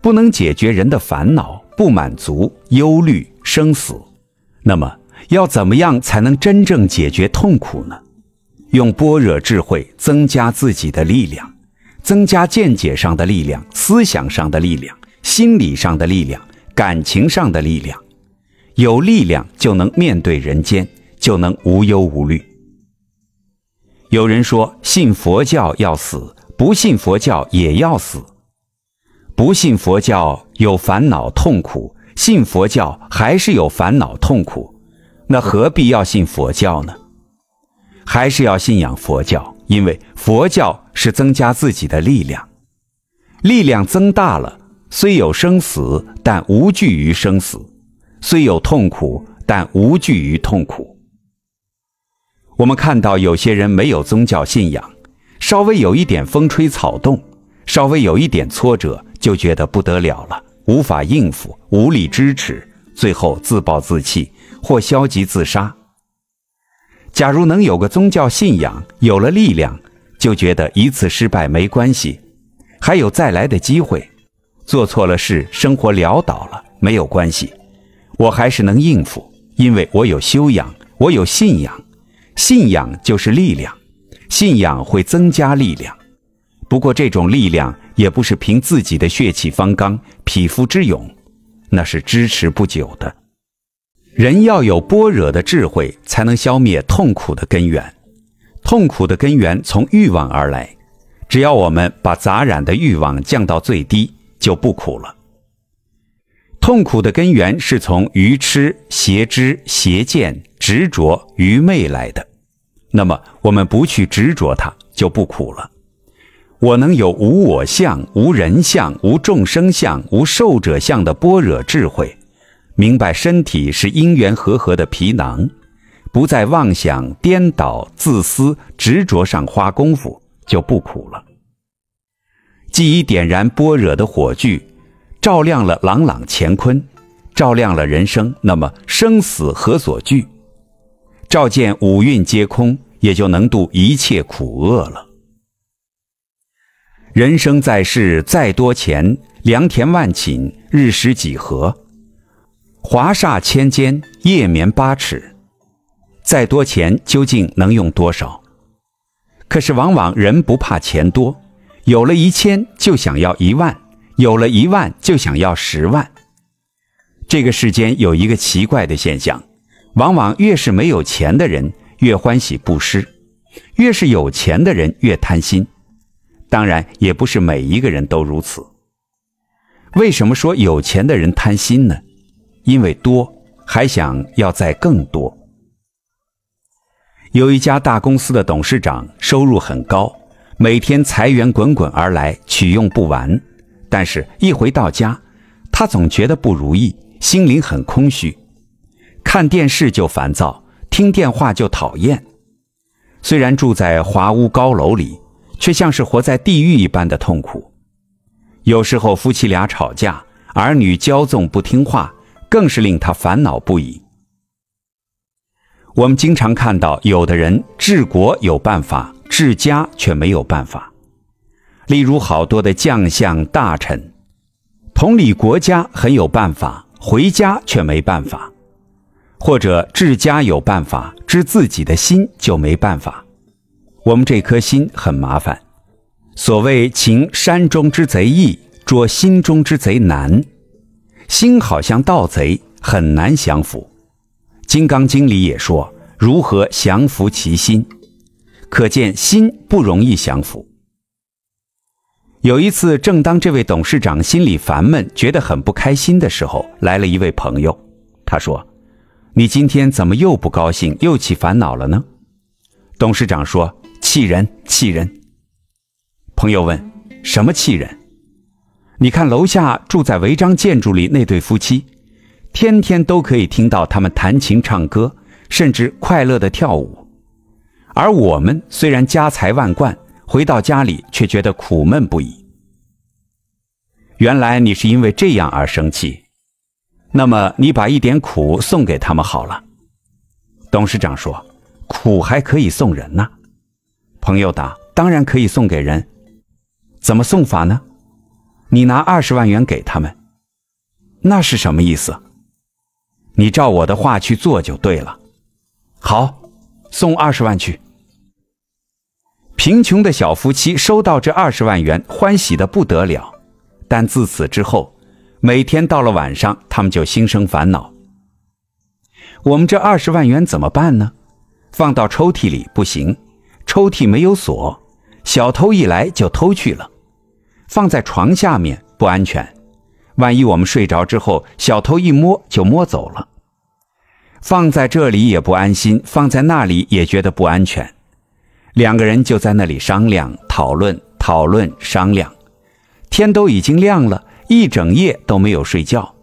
不能解决人的烦恼、不满足、忧虑。生死，那么要怎么样才能真正解决痛苦呢？用般若智慧增加自己的力量，增加见解上的力量、思想上的力量、心理上的力量、感情上的力量。有力量就能面对人间，就能无忧无虑。有人说信佛教要死，不信佛教也要死，不信佛教有烦恼痛苦。信佛教还是有烦恼痛苦，那何必要信佛教呢？还是要信仰佛教，因为佛教是增加自己的力量，力量增大了，虽有生死，但无惧于生死；虽有痛苦，但无惧于痛苦。我们看到有些人没有宗教信仰，稍微有一点风吹草动，稍微有一点挫折，就觉得不得了了。无法应付，无力支持，最后自暴自弃或消极自杀。假如能有个宗教信仰，有了力量，就觉得一次失败没关系，还有再来的机会。做错了事，生活潦倒了，没有关系，我还是能应付，因为我有修养，我有信仰。信仰就是力量，信仰会增加力量。不过，这种力量也不是凭自己的血气方刚、匹夫之勇，那是支持不久的。人要有般若的智慧，才能消灭痛苦的根源。痛苦的根源从欲望而来，只要我们把杂染的欲望降到最低，就不苦了。痛苦的根源是从愚痴、邪知、邪见、执着、愚昧来的，那么我们不去执着它，就不苦了。我能有无我相、无人相、无众生相、无寿者相的般若智慧，明白身体是因缘合合的皮囊，不在妄想、颠倒、自私、执着上花功夫，就不苦了。既已点燃般若的火炬，照亮了朗朗乾坤，照亮了人生，那么生死何所惧？照见五蕴皆空，也就能度一切苦厄了。人生在世，再多钱，良田万顷，日食几何；华厦千间，夜眠八尺。再多钱，究竟能用多少？可是，往往人不怕钱多，有了一千就想要一万，有了一万就想要十万。这个世间有一个奇怪的现象，往往越是没有钱的人越欢喜布施，越是有钱的人越贪心。当然，也不是每一个人都如此。为什么说有钱的人贪心呢？因为多，还想要再更多。有一家大公司的董事长，收入很高，每天财源滚滚而来，取用不完。但是，一回到家，他总觉得不如意，心灵很空虚。看电视就烦躁，听电话就讨厌。虽然住在华屋高楼里。却像是活在地狱一般的痛苦，有时候夫妻俩吵架，儿女骄纵不听话，更是令他烦恼不已。我们经常看到，有的人治国有办法，治家却没有办法。例如，好多的将相大臣，同理国家很有办法，回家却没办法；或者治家有办法，治自己的心就没办法。我们这颗心很麻烦，所谓擒山中之贼易，捉心中之贼难。心好像盗贼，很难降服。《金刚经》里也说如何降服其心，可见心不容易降服。有一次，正当这位董事长心里烦闷，觉得很不开心的时候，来了一位朋友，他说：“你今天怎么又不高兴，又起烦恼了呢？”董事长说。气人，气人！朋友问：“什么气人？”你看楼下住在违章建筑里那对夫妻，天天都可以听到他们弹琴、唱歌，甚至快乐的跳舞。而我们虽然家财万贯，回到家里却觉得苦闷不已。原来你是因为这样而生气，那么你把一点苦送给他们好了。董事长说：“苦还可以送人呢。”朋友答：“当然可以送给人，怎么送法呢？你拿二十万元给他们，那是什么意思？你照我的话去做就对了。好，送二十万去。”贫穷的小夫妻收到这二十万元，欢喜的不得了。但自此之后，每天到了晚上，他们就心生烦恼：“我们这二十万元怎么办呢？放到抽屉里不行。”抽屉没有锁，小偷一来就偷去了。放在床下面不安全，万一我们睡着之后，小偷一摸就摸走了。放在这里也不安心，放在那里也觉得不安全。两个人就在那里商量、讨论、讨论、商量。天都已经亮了，一整夜都没有睡觉。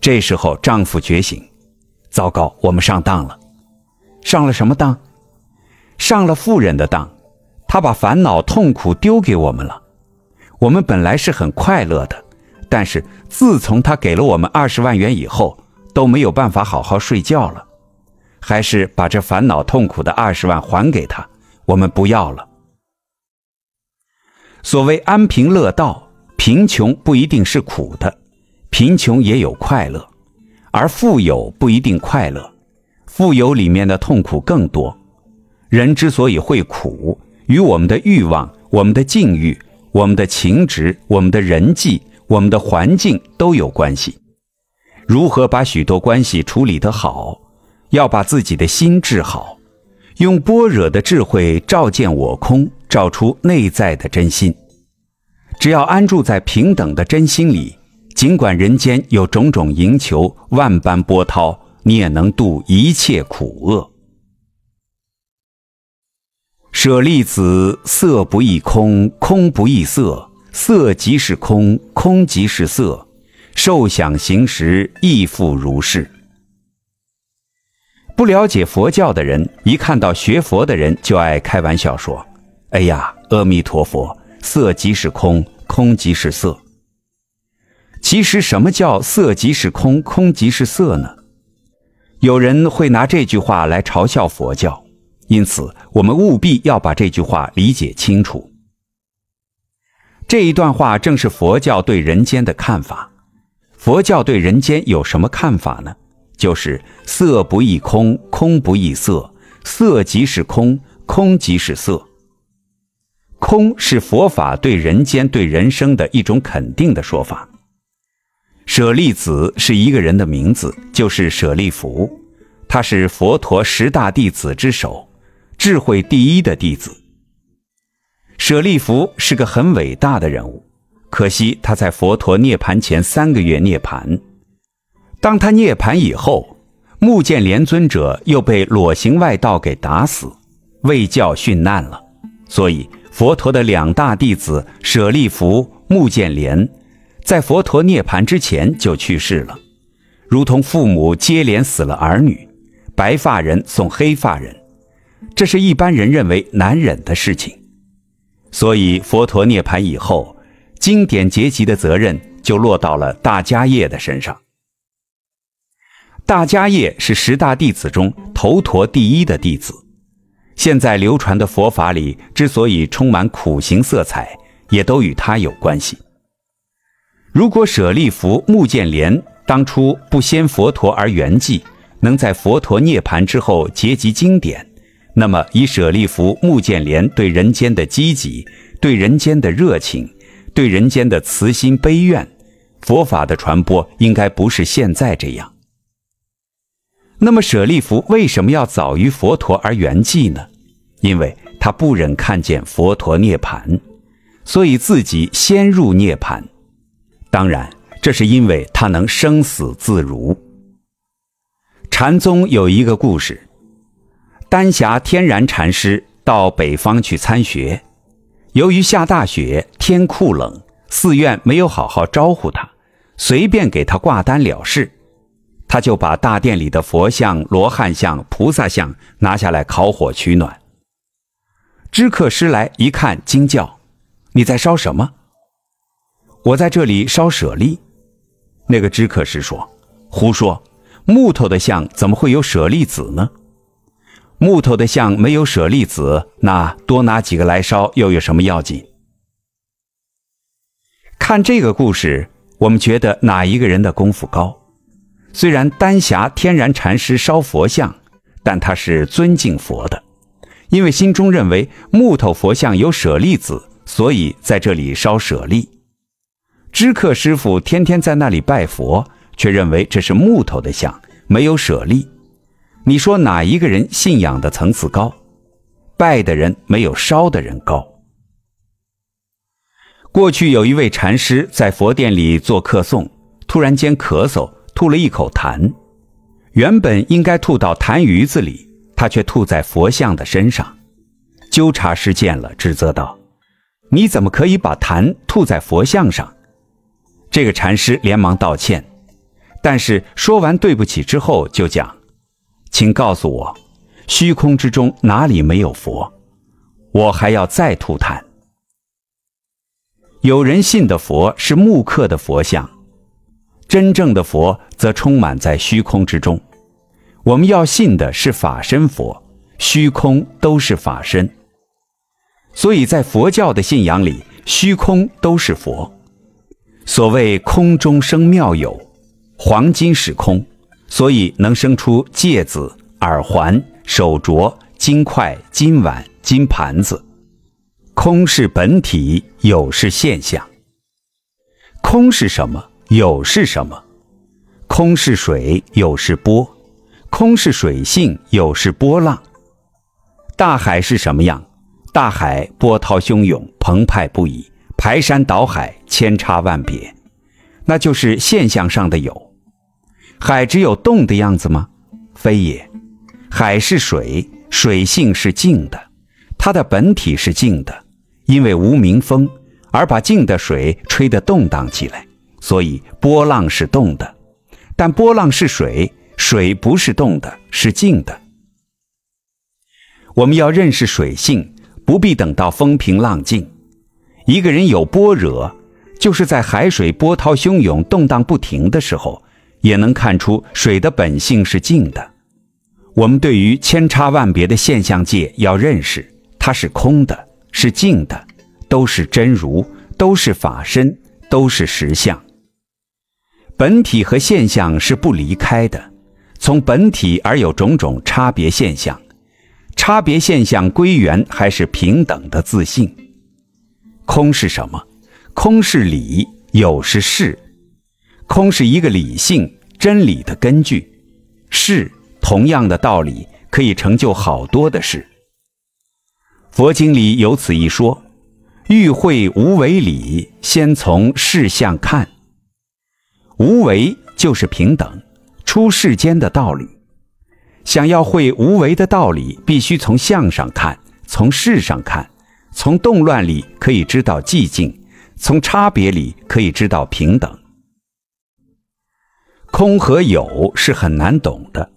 这时候，丈夫觉醒：“糟糕，我们上当了！上了什么当？”上了富人的当，他把烦恼痛苦丢给我们了。我们本来是很快乐的，但是自从他给了我们二十万元以后，都没有办法好好睡觉了。还是把这烦恼痛苦的二十万还给他，我们不要了。所谓安贫乐道，贫穷不一定是苦的，贫穷也有快乐，而富有不一定快乐，富有里面的痛苦更多。人之所以会苦，与我们的欲望、我们的境遇、我们的情执、我们的人际、我们的环境都有关系。如何把许多关系处理得好？要把自己的心治好，用般若的智慧照见我空，照出内在的真心。只要安住在平等的真心里，尽管人间有种种营求、万般波涛，你也能度一切苦厄。舍利子，色不异空，空不异色，色即是空，空即是色，受想行识亦复如是。不了解佛教的人，一看到学佛的人就爱开玩笑说：“哎呀，阿弥陀佛，色即是空，空即是色。”其实，什么叫色即是空，空即是色呢？有人会拿这句话来嘲笑佛教。因此，我们务必要把这句话理解清楚。这一段话正是佛教对人间的看法。佛教对人间有什么看法呢？就是色不异空，空不异色，色即是空，空即是色。空是佛法对人间、对人生的一种肯定的说法。舍利子是一个人的名字，就是舍利弗，他是佛陀十大弟子之首。智慧第一的弟子舍利弗是个很伟大的人物，可惜他在佛陀涅槃前三个月涅槃。当他涅槃以后，目犍连尊者又被裸行外道给打死，为教殉难了。所以佛陀的两大弟子舍利弗、目犍连，在佛陀涅槃之前就去世了，如同父母接连死了儿女，白发人送黑发人。这是一般人认为难忍的事情，所以佛陀涅槃以后，经典结集的责任就落到了大迦叶的身上。大迦叶是十大弟子中头陀第一的弟子，现在流传的佛法里之所以充满苦行色彩，也都与他有关系。如果舍利弗、目犍连当初不先佛陀而圆寂，能在佛陀涅槃之后结集经典。那么，以舍利弗、目犍连对人间的积极、对人间的热情、对人间的慈心悲怨，佛法的传播应该不是现在这样。那么，舍利弗为什么要早于佛陀而圆寂呢？因为他不忍看见佛陀涅槃，所以自己先入涅盘。当然，这是因为他能生死自如。禅宗有一个故事。丹霞天然禅师到北方去参学，由于下大雪，天酷冷，寺院没有好好招呼他，随便给他挂单了事。他就把大殿里的佛像、罗汉像、菩萨像拿下来烤火取暖。知客师来一看，惊叫：“你在烧什么？”“我在这里烧舍利。”那个知客师说：“胡说，木头的像怎么会有舍利子呢？”木头的像没有舍利子，那多拿几个来烧又有什么要紧？看这个故事，我们觉得哪一个人的功夫高？虽然丹霞天然禅师烧佛像，但他是尊敬佛的，因为心中认为木头佛像有舍利子，所以在这里烧舍利。知客师傅天天在那里拜佛，却认为这是木头的像，没有舍利。你说哪一个人信仰的层次高？拜的人没有烧的人高。过去有一位禅师在佛殿里做客诵，突然间咳嗽，吐了一口痰，原本应该吐到痰盂子里，他却吐在佛像的身上。纠察师见了，指责道：“你怎么可以把痰吐在佛像上？”这个禅师连忙道歉，但是说完对不起之后，就讲。请告诉我，虚空之中哪里没有佛？我还要再吐痰。有人信的佛是木刻的佛像，真正的佛则充满在虚空之中。我们要信的是法身佛，虚空都是法身，所以在佛教的信仰里，虚空都是佛。所谓“空中生妙有”，黄金是空。所以能生出戒指、耳环、手镯、金块、金碗、金盘子。空是本体，有是现象。空是什么？有是什么？空是水，有是波。空是水性，有是波浪。大海是什么样？大海波涛汹涌，澎湃不已，排山倒海，千差万别，那就是现象上的有。海只有动的样子吗？非也，海是水，水性是静的，它的本体是静的，因为无明风而把静的水吹得动荡起来，所以波浪是动的。但波浪是水，水不是动的，是静的。我们要认识水性，不必等到风平浪静。一个人有波惹，就是在海水波涛汹涌、动荡不停的时候。也能看出水的本性是静的。我们对于千差万别的现象界要认识，它是空的，是静的，都是真如，都是法身，都是实相。本体和现象是不离开的，从本体而有种种差别现象，差别现象归元还是平等的自信。空是什么？空是理，有是事。空是一个理性真理的根据，是同样的道理可以成就好多的事。佛经里有此一说，欲会无为理，先从事相看。无为就是平等，出世间的道理。想要会无为的道理，必须从相上看，从事上看，从动乱里可以知道寂静，从差别里可以知道平等。空和有是很难懂的，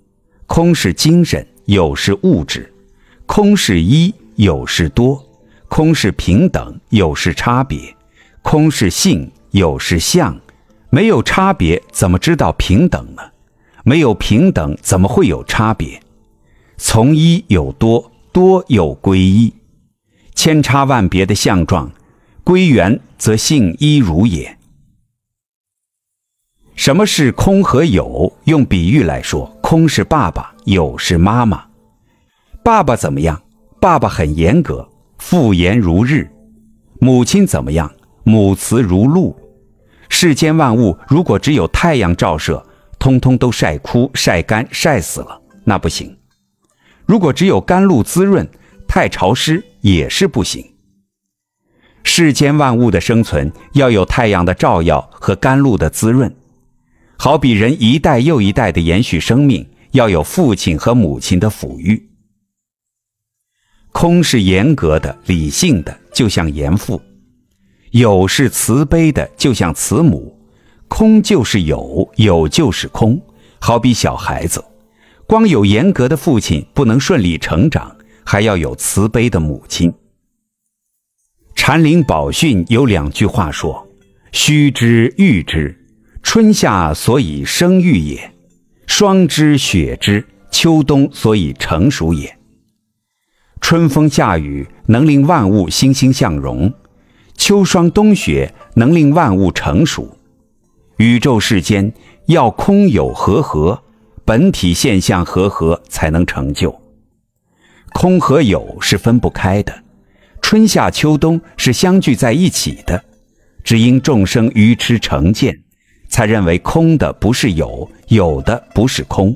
空是精神，有是物质；空是一，有是多；空是平等，有是差别；空是性，有是相。没有差别，怎么知道平等呢？没有平等，怎么会有差别？从一有多，多有归一。千差万别的相状，归元则性一如也。什么是空和有？用比喻来说，空是爸爸，有是妈妈。爸爸怎么样？爸爸很严格，父严如日。母亲怎么样？母慈如露。世间万物，如果只有太阳照射，通通都晒枯、晒干、晒死了，那不行。如果只有甘露滋润，太潮湿也是不行。世间万物的生存，要有太阳的照耀和甘露的滋润。好比人一代又一代的延续生命，要有父亲和母亲的抚育。空是严格的、理性的，就像严父；有是慈悲的，就像慈母。空就是有，有就是空。好比小孩子，光有严格的父亲不能顺利成长，还要有慈悲的母亲。《禅林宝训》有两句话说：“须知欲知。”春夏所以生育也，霜之雪之，秋冬所以成熟也。春风夏雨能令万物欣欣向荣，秋霜冬雪能令万物成熟。宇宙世间要空有和合，本体现象和合才能成就。空和有是分不开的，春夏秋冬是相聚在一起的，只因众生愚痴成见。才认为空的不是有，有的不是空。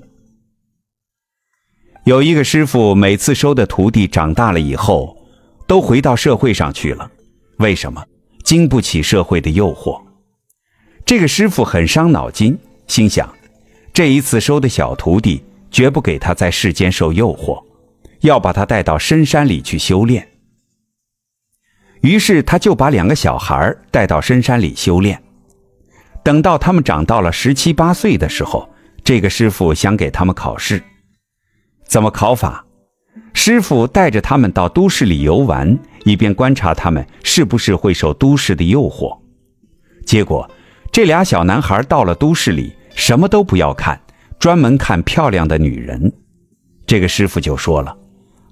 有一个师傅，每次收的徒弟长大了以后，都回到社会上去了，为什么？经不起社会的诱惑。这个师傅很伤脑筋，心想：这一次收的小徒弟，绝不给他在世间受诱惑，要把他带到深山里去修炼。于是他就把两个小孩带到深山里修炼。等到他们长到了十七八岁的时候，这个师傅想给他们考试，怎么考法？师傅带着他们到都市里游玩，以便观察他们是不是会受都市的诱惑。结果，这俩小男孩到了都市里，什么都不要看，专门看漂亮的女人。这个师傅就说了：“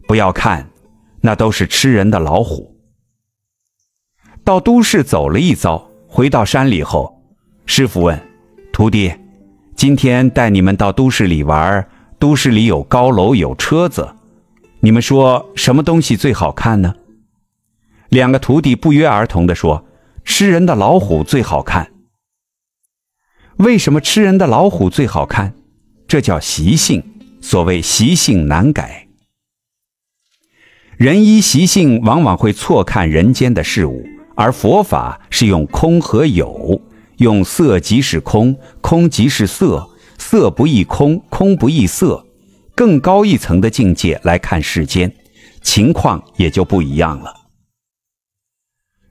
不要看，那都是吃人的老虎。”到都市走了一遭，回到山里后。师傅问徒弟：“今天带你们到都市里玩，都市里有高楼，有车子，你们说什么东西最好看呢？”两个徒弟不约而同地说：“吃人的老虎最好看。”为什么吃人的老虎最好看？这叫习性。所谓习性难改，人依习性往往会错看人间的事物，而佛法是用空和有。用色即是空，空即是色，色不异空，空不异色，更高一层的境界来看世间，情况也就不一样了。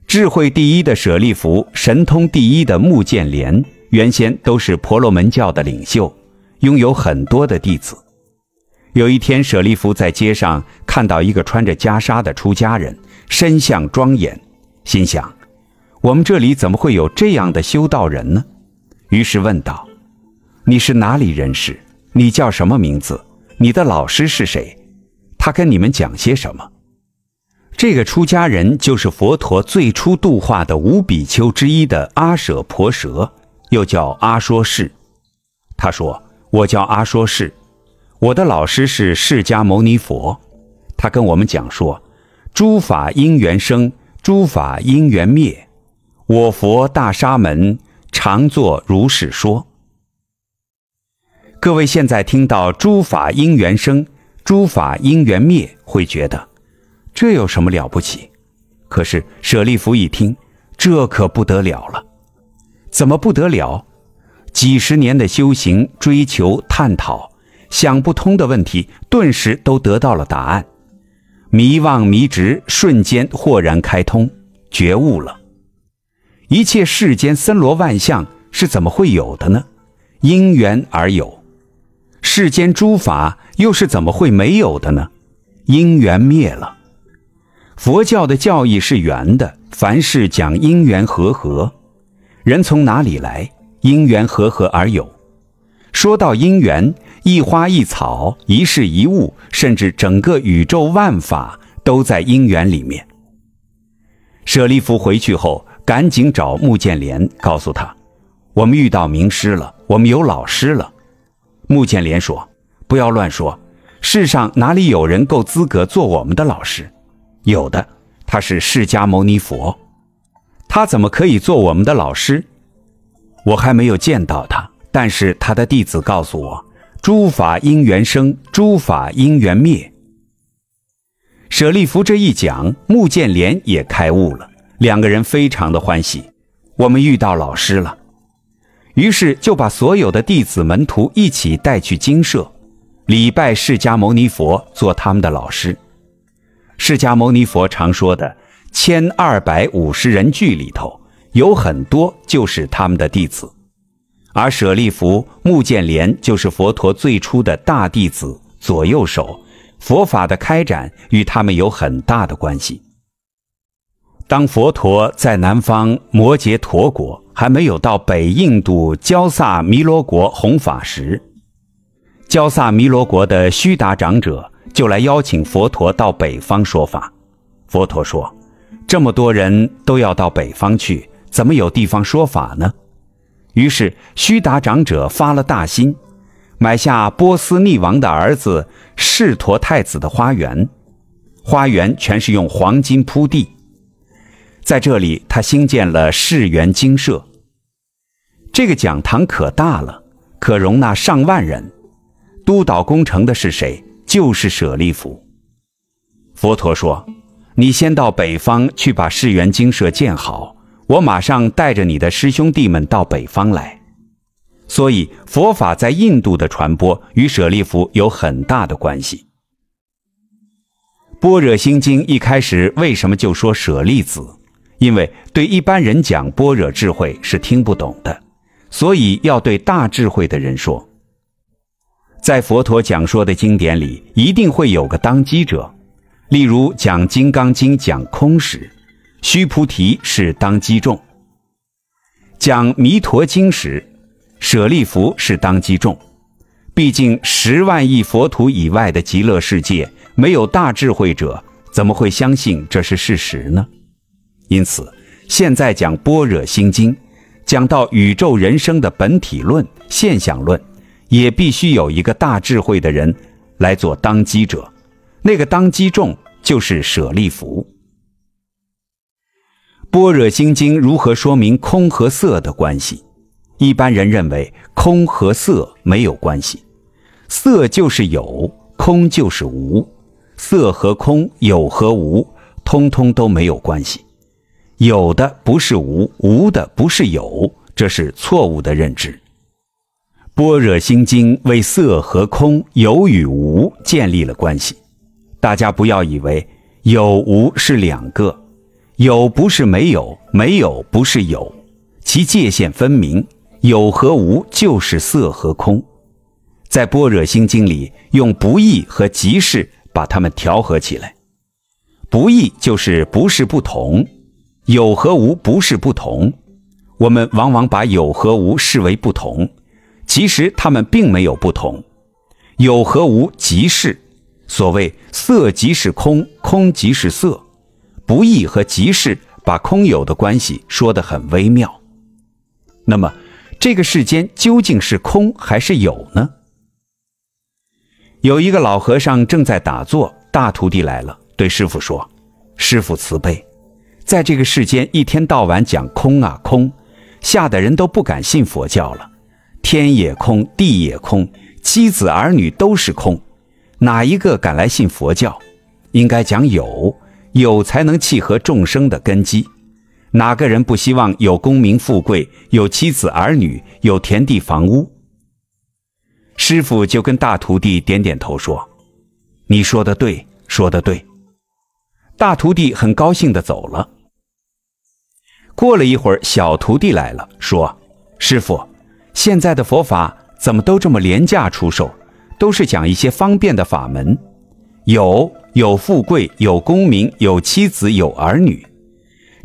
智慧第一的舍利弗，神通第一的目犍连，原先都是婆罗门教的领袖，拥有很多的弟子。有一天，舍利弗在街上看到一个穿着袈裟的出家人，身相庄严，心想。我们这里怎么会有这样的修道人呢？于是问道：“你是哪里人士？你叫什么名字？你的老师是谁？他跟你们讲些什么？”这个出家人就是佛陀最初度化的五比丘之一的阿舍婆蛇，又叫阿说士。他说：“我叫阿说士，我的老师是释迦牟尼佛。他跟我们讲说：‘诸法因缘生，诸法因缘灭。’”我佛大沙门常作如是说。各位现在听到诸法因缘生，诸法因缘灭，会觉得这有什么了不起？可是舍利弗一听，这可不得了了。怎么不得了？几十年的修行、追求、探讨，想不通的问题，顿时都得到了答案，迷妄迷执瞬间豁然开通，觉悟了。一切世间森罗万象是怎么会有的呢？因缘而有；世间诸法又是怎么会没有的呢？因缘灭了。佛教的教义是圆的，凡事讲因缘和合。人从哪里来？因缘和合而有。说到因缘，一花一草，一事一物，甚至整个宇宙万法，都在因缘里面。舍利弗回去后。赶紧找穆建连，告诉他：“我们遇到名师了，我们有老师了。”穆建连说：“不要乱说，世上哪里有人够资格做我们的老师？有的，他是释迦牟尼佛，他怎么可以做我们的老师？我还没有见到他，但是他的弟子告诉我：‘诸法因缘生，诸法因缘灭。’舍利弗这一讲，穆建连也开悟了。”两个人非常的欢喜，我们遇到老师了，于是就把所有的弟子门徒一起带去精舍，礼拜释迦牟尼佛做他们的老师。释迦牟尼佛常说的“千二百五十人”句里头，有很多就是他们的弟子，而舍利弗、目犍连就是佛陀最初的大弟子左右手，佛法的开展与他们有很大的关系。当佛陀在南方摩羯陀国还没有到北印度焦萨弥罗国弘法时，焦萨弥罗国的须达长者就来邀请佛陀到北方说法。佛陀说：“这么多人都要到北方去，怎么有地方说法呢？”于是须达长者发了大心，买下波斯匿王的儿子世陀太子的花园，花园全是用黄金铺地。在这里，他兴建了世缘精舍。这个讲堂可大了，可容纳上万人。督导工程的是谁？就是舍利弗。佛陀说：“你先到北方去把世缘精舍建好，我马上带着你的师兄弟们到北方来。”所以，佛法在印度的传播与舍利弗有很大的关系。《般若心经》一开始为什么就说舍利子？因为对一般人讲般若智慧是听不懂的，所以要对大智慧的人说。在佛陀讲说的经典里，一定会有个当机者，例如讲《金刚经》讲空时，须菩提是当机众；讲《弥陀经》时，舍利弗是当机众。毕竟十万亿佛土以外的极乐世界没有大智慧者，怎么会相信这是事实呢？因此，现在讲《般若心经》，讲到宇宙人生的本体论、现象论，也必须有一个大智慧的人来做当机者。那个当机众就是舍利弗。《般若心经》如何说明空和色的关系？一般人认为，空和色没有关系，色就是有，空就是无，色和空，有和无，通通都没有关系。有的不是无，无的不是有，这是错误的认知。《般若心经》为色和空、有与无建立了关系。大家不要以为有无是两个，有不是没有，没有不是有，其界限分明。有和无就是色和空，在《般若心经》里用不义和即是把它们调和起来。不义就是不是不同。有和无不是不同，我们往往把有和无视为不同，其实它们并没有不同。有和无即是所谓色即是空，空即是色。不异和即是把空有的关系说得很微妙。那么，这个世间究竟是空还是有呢？有一个老和尚正在打坐，大徒弟来了，对师傅说：“师傅慈悲。”在这个世间，一天到晚讲空啊空，吓得人都不敢信佛教了。天也空，地也空，妻子儿女都是空，哪一个敢来信佛教？应该讲有，有才能契合众生的根基。哪个人不希望有功名富贵，有妻子儿女，有田地房屋？师傅就跟大徒弟点点头说：“你说的对，说的对。”大徒弟很高兴的走了。过了一会儿，小徒弟来了，说：“师傅，现在的佛法怎么都这么廉价出售？都是讲一些方便的法门，有有富贵，有功名，有妻子，有儿女，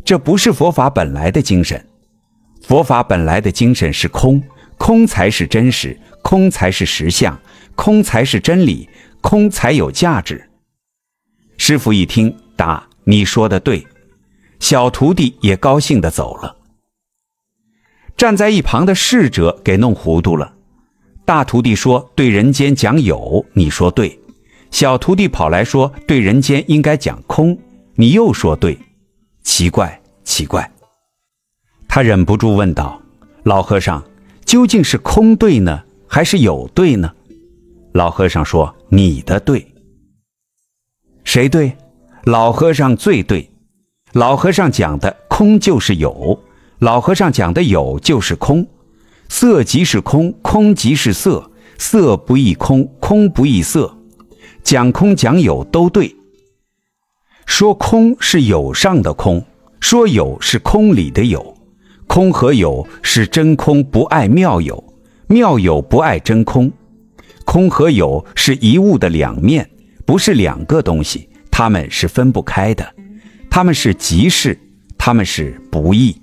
这不是佛法本来的精神。佛法本来的精神是空，空才是真实，空才是实相，空才是真理，空才有价值。”师傅一听，答：“你说的对。”小徒弟也高兴地走了。站在一旁的侍者给弄糊涂了。大徒弟说：“对人间讲有，你说对。”小徒弟跑来说：“对人间应该讲空，你又说对。”奇怪，奇怪，他忍不住问道：“老和尚，究竟是空对呢，还是有对呢？”老和尚说：“你的对。”谁对？老和尚最对。老和尚讲的空就是有，老和尚讲的有就是空，色即是空，空即是色，色不异空，空不异色，讲空讲有都对。说空是有上的空，说有是空里的有，空和有是真空不爱妙有，妙有不爱真空，空和有是一物的两面，不是两个东西，它们是分不开的。他们是极事，他们是不易。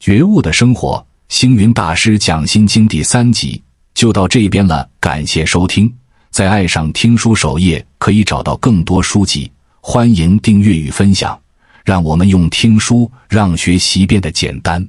觉悟的生活，星云大师讲《心经》第三集就到这边了。感谢收听，在爱上听书首页可以找到更多书籍，欢迎订阅与分享。让我们用听书，让学习变得简单。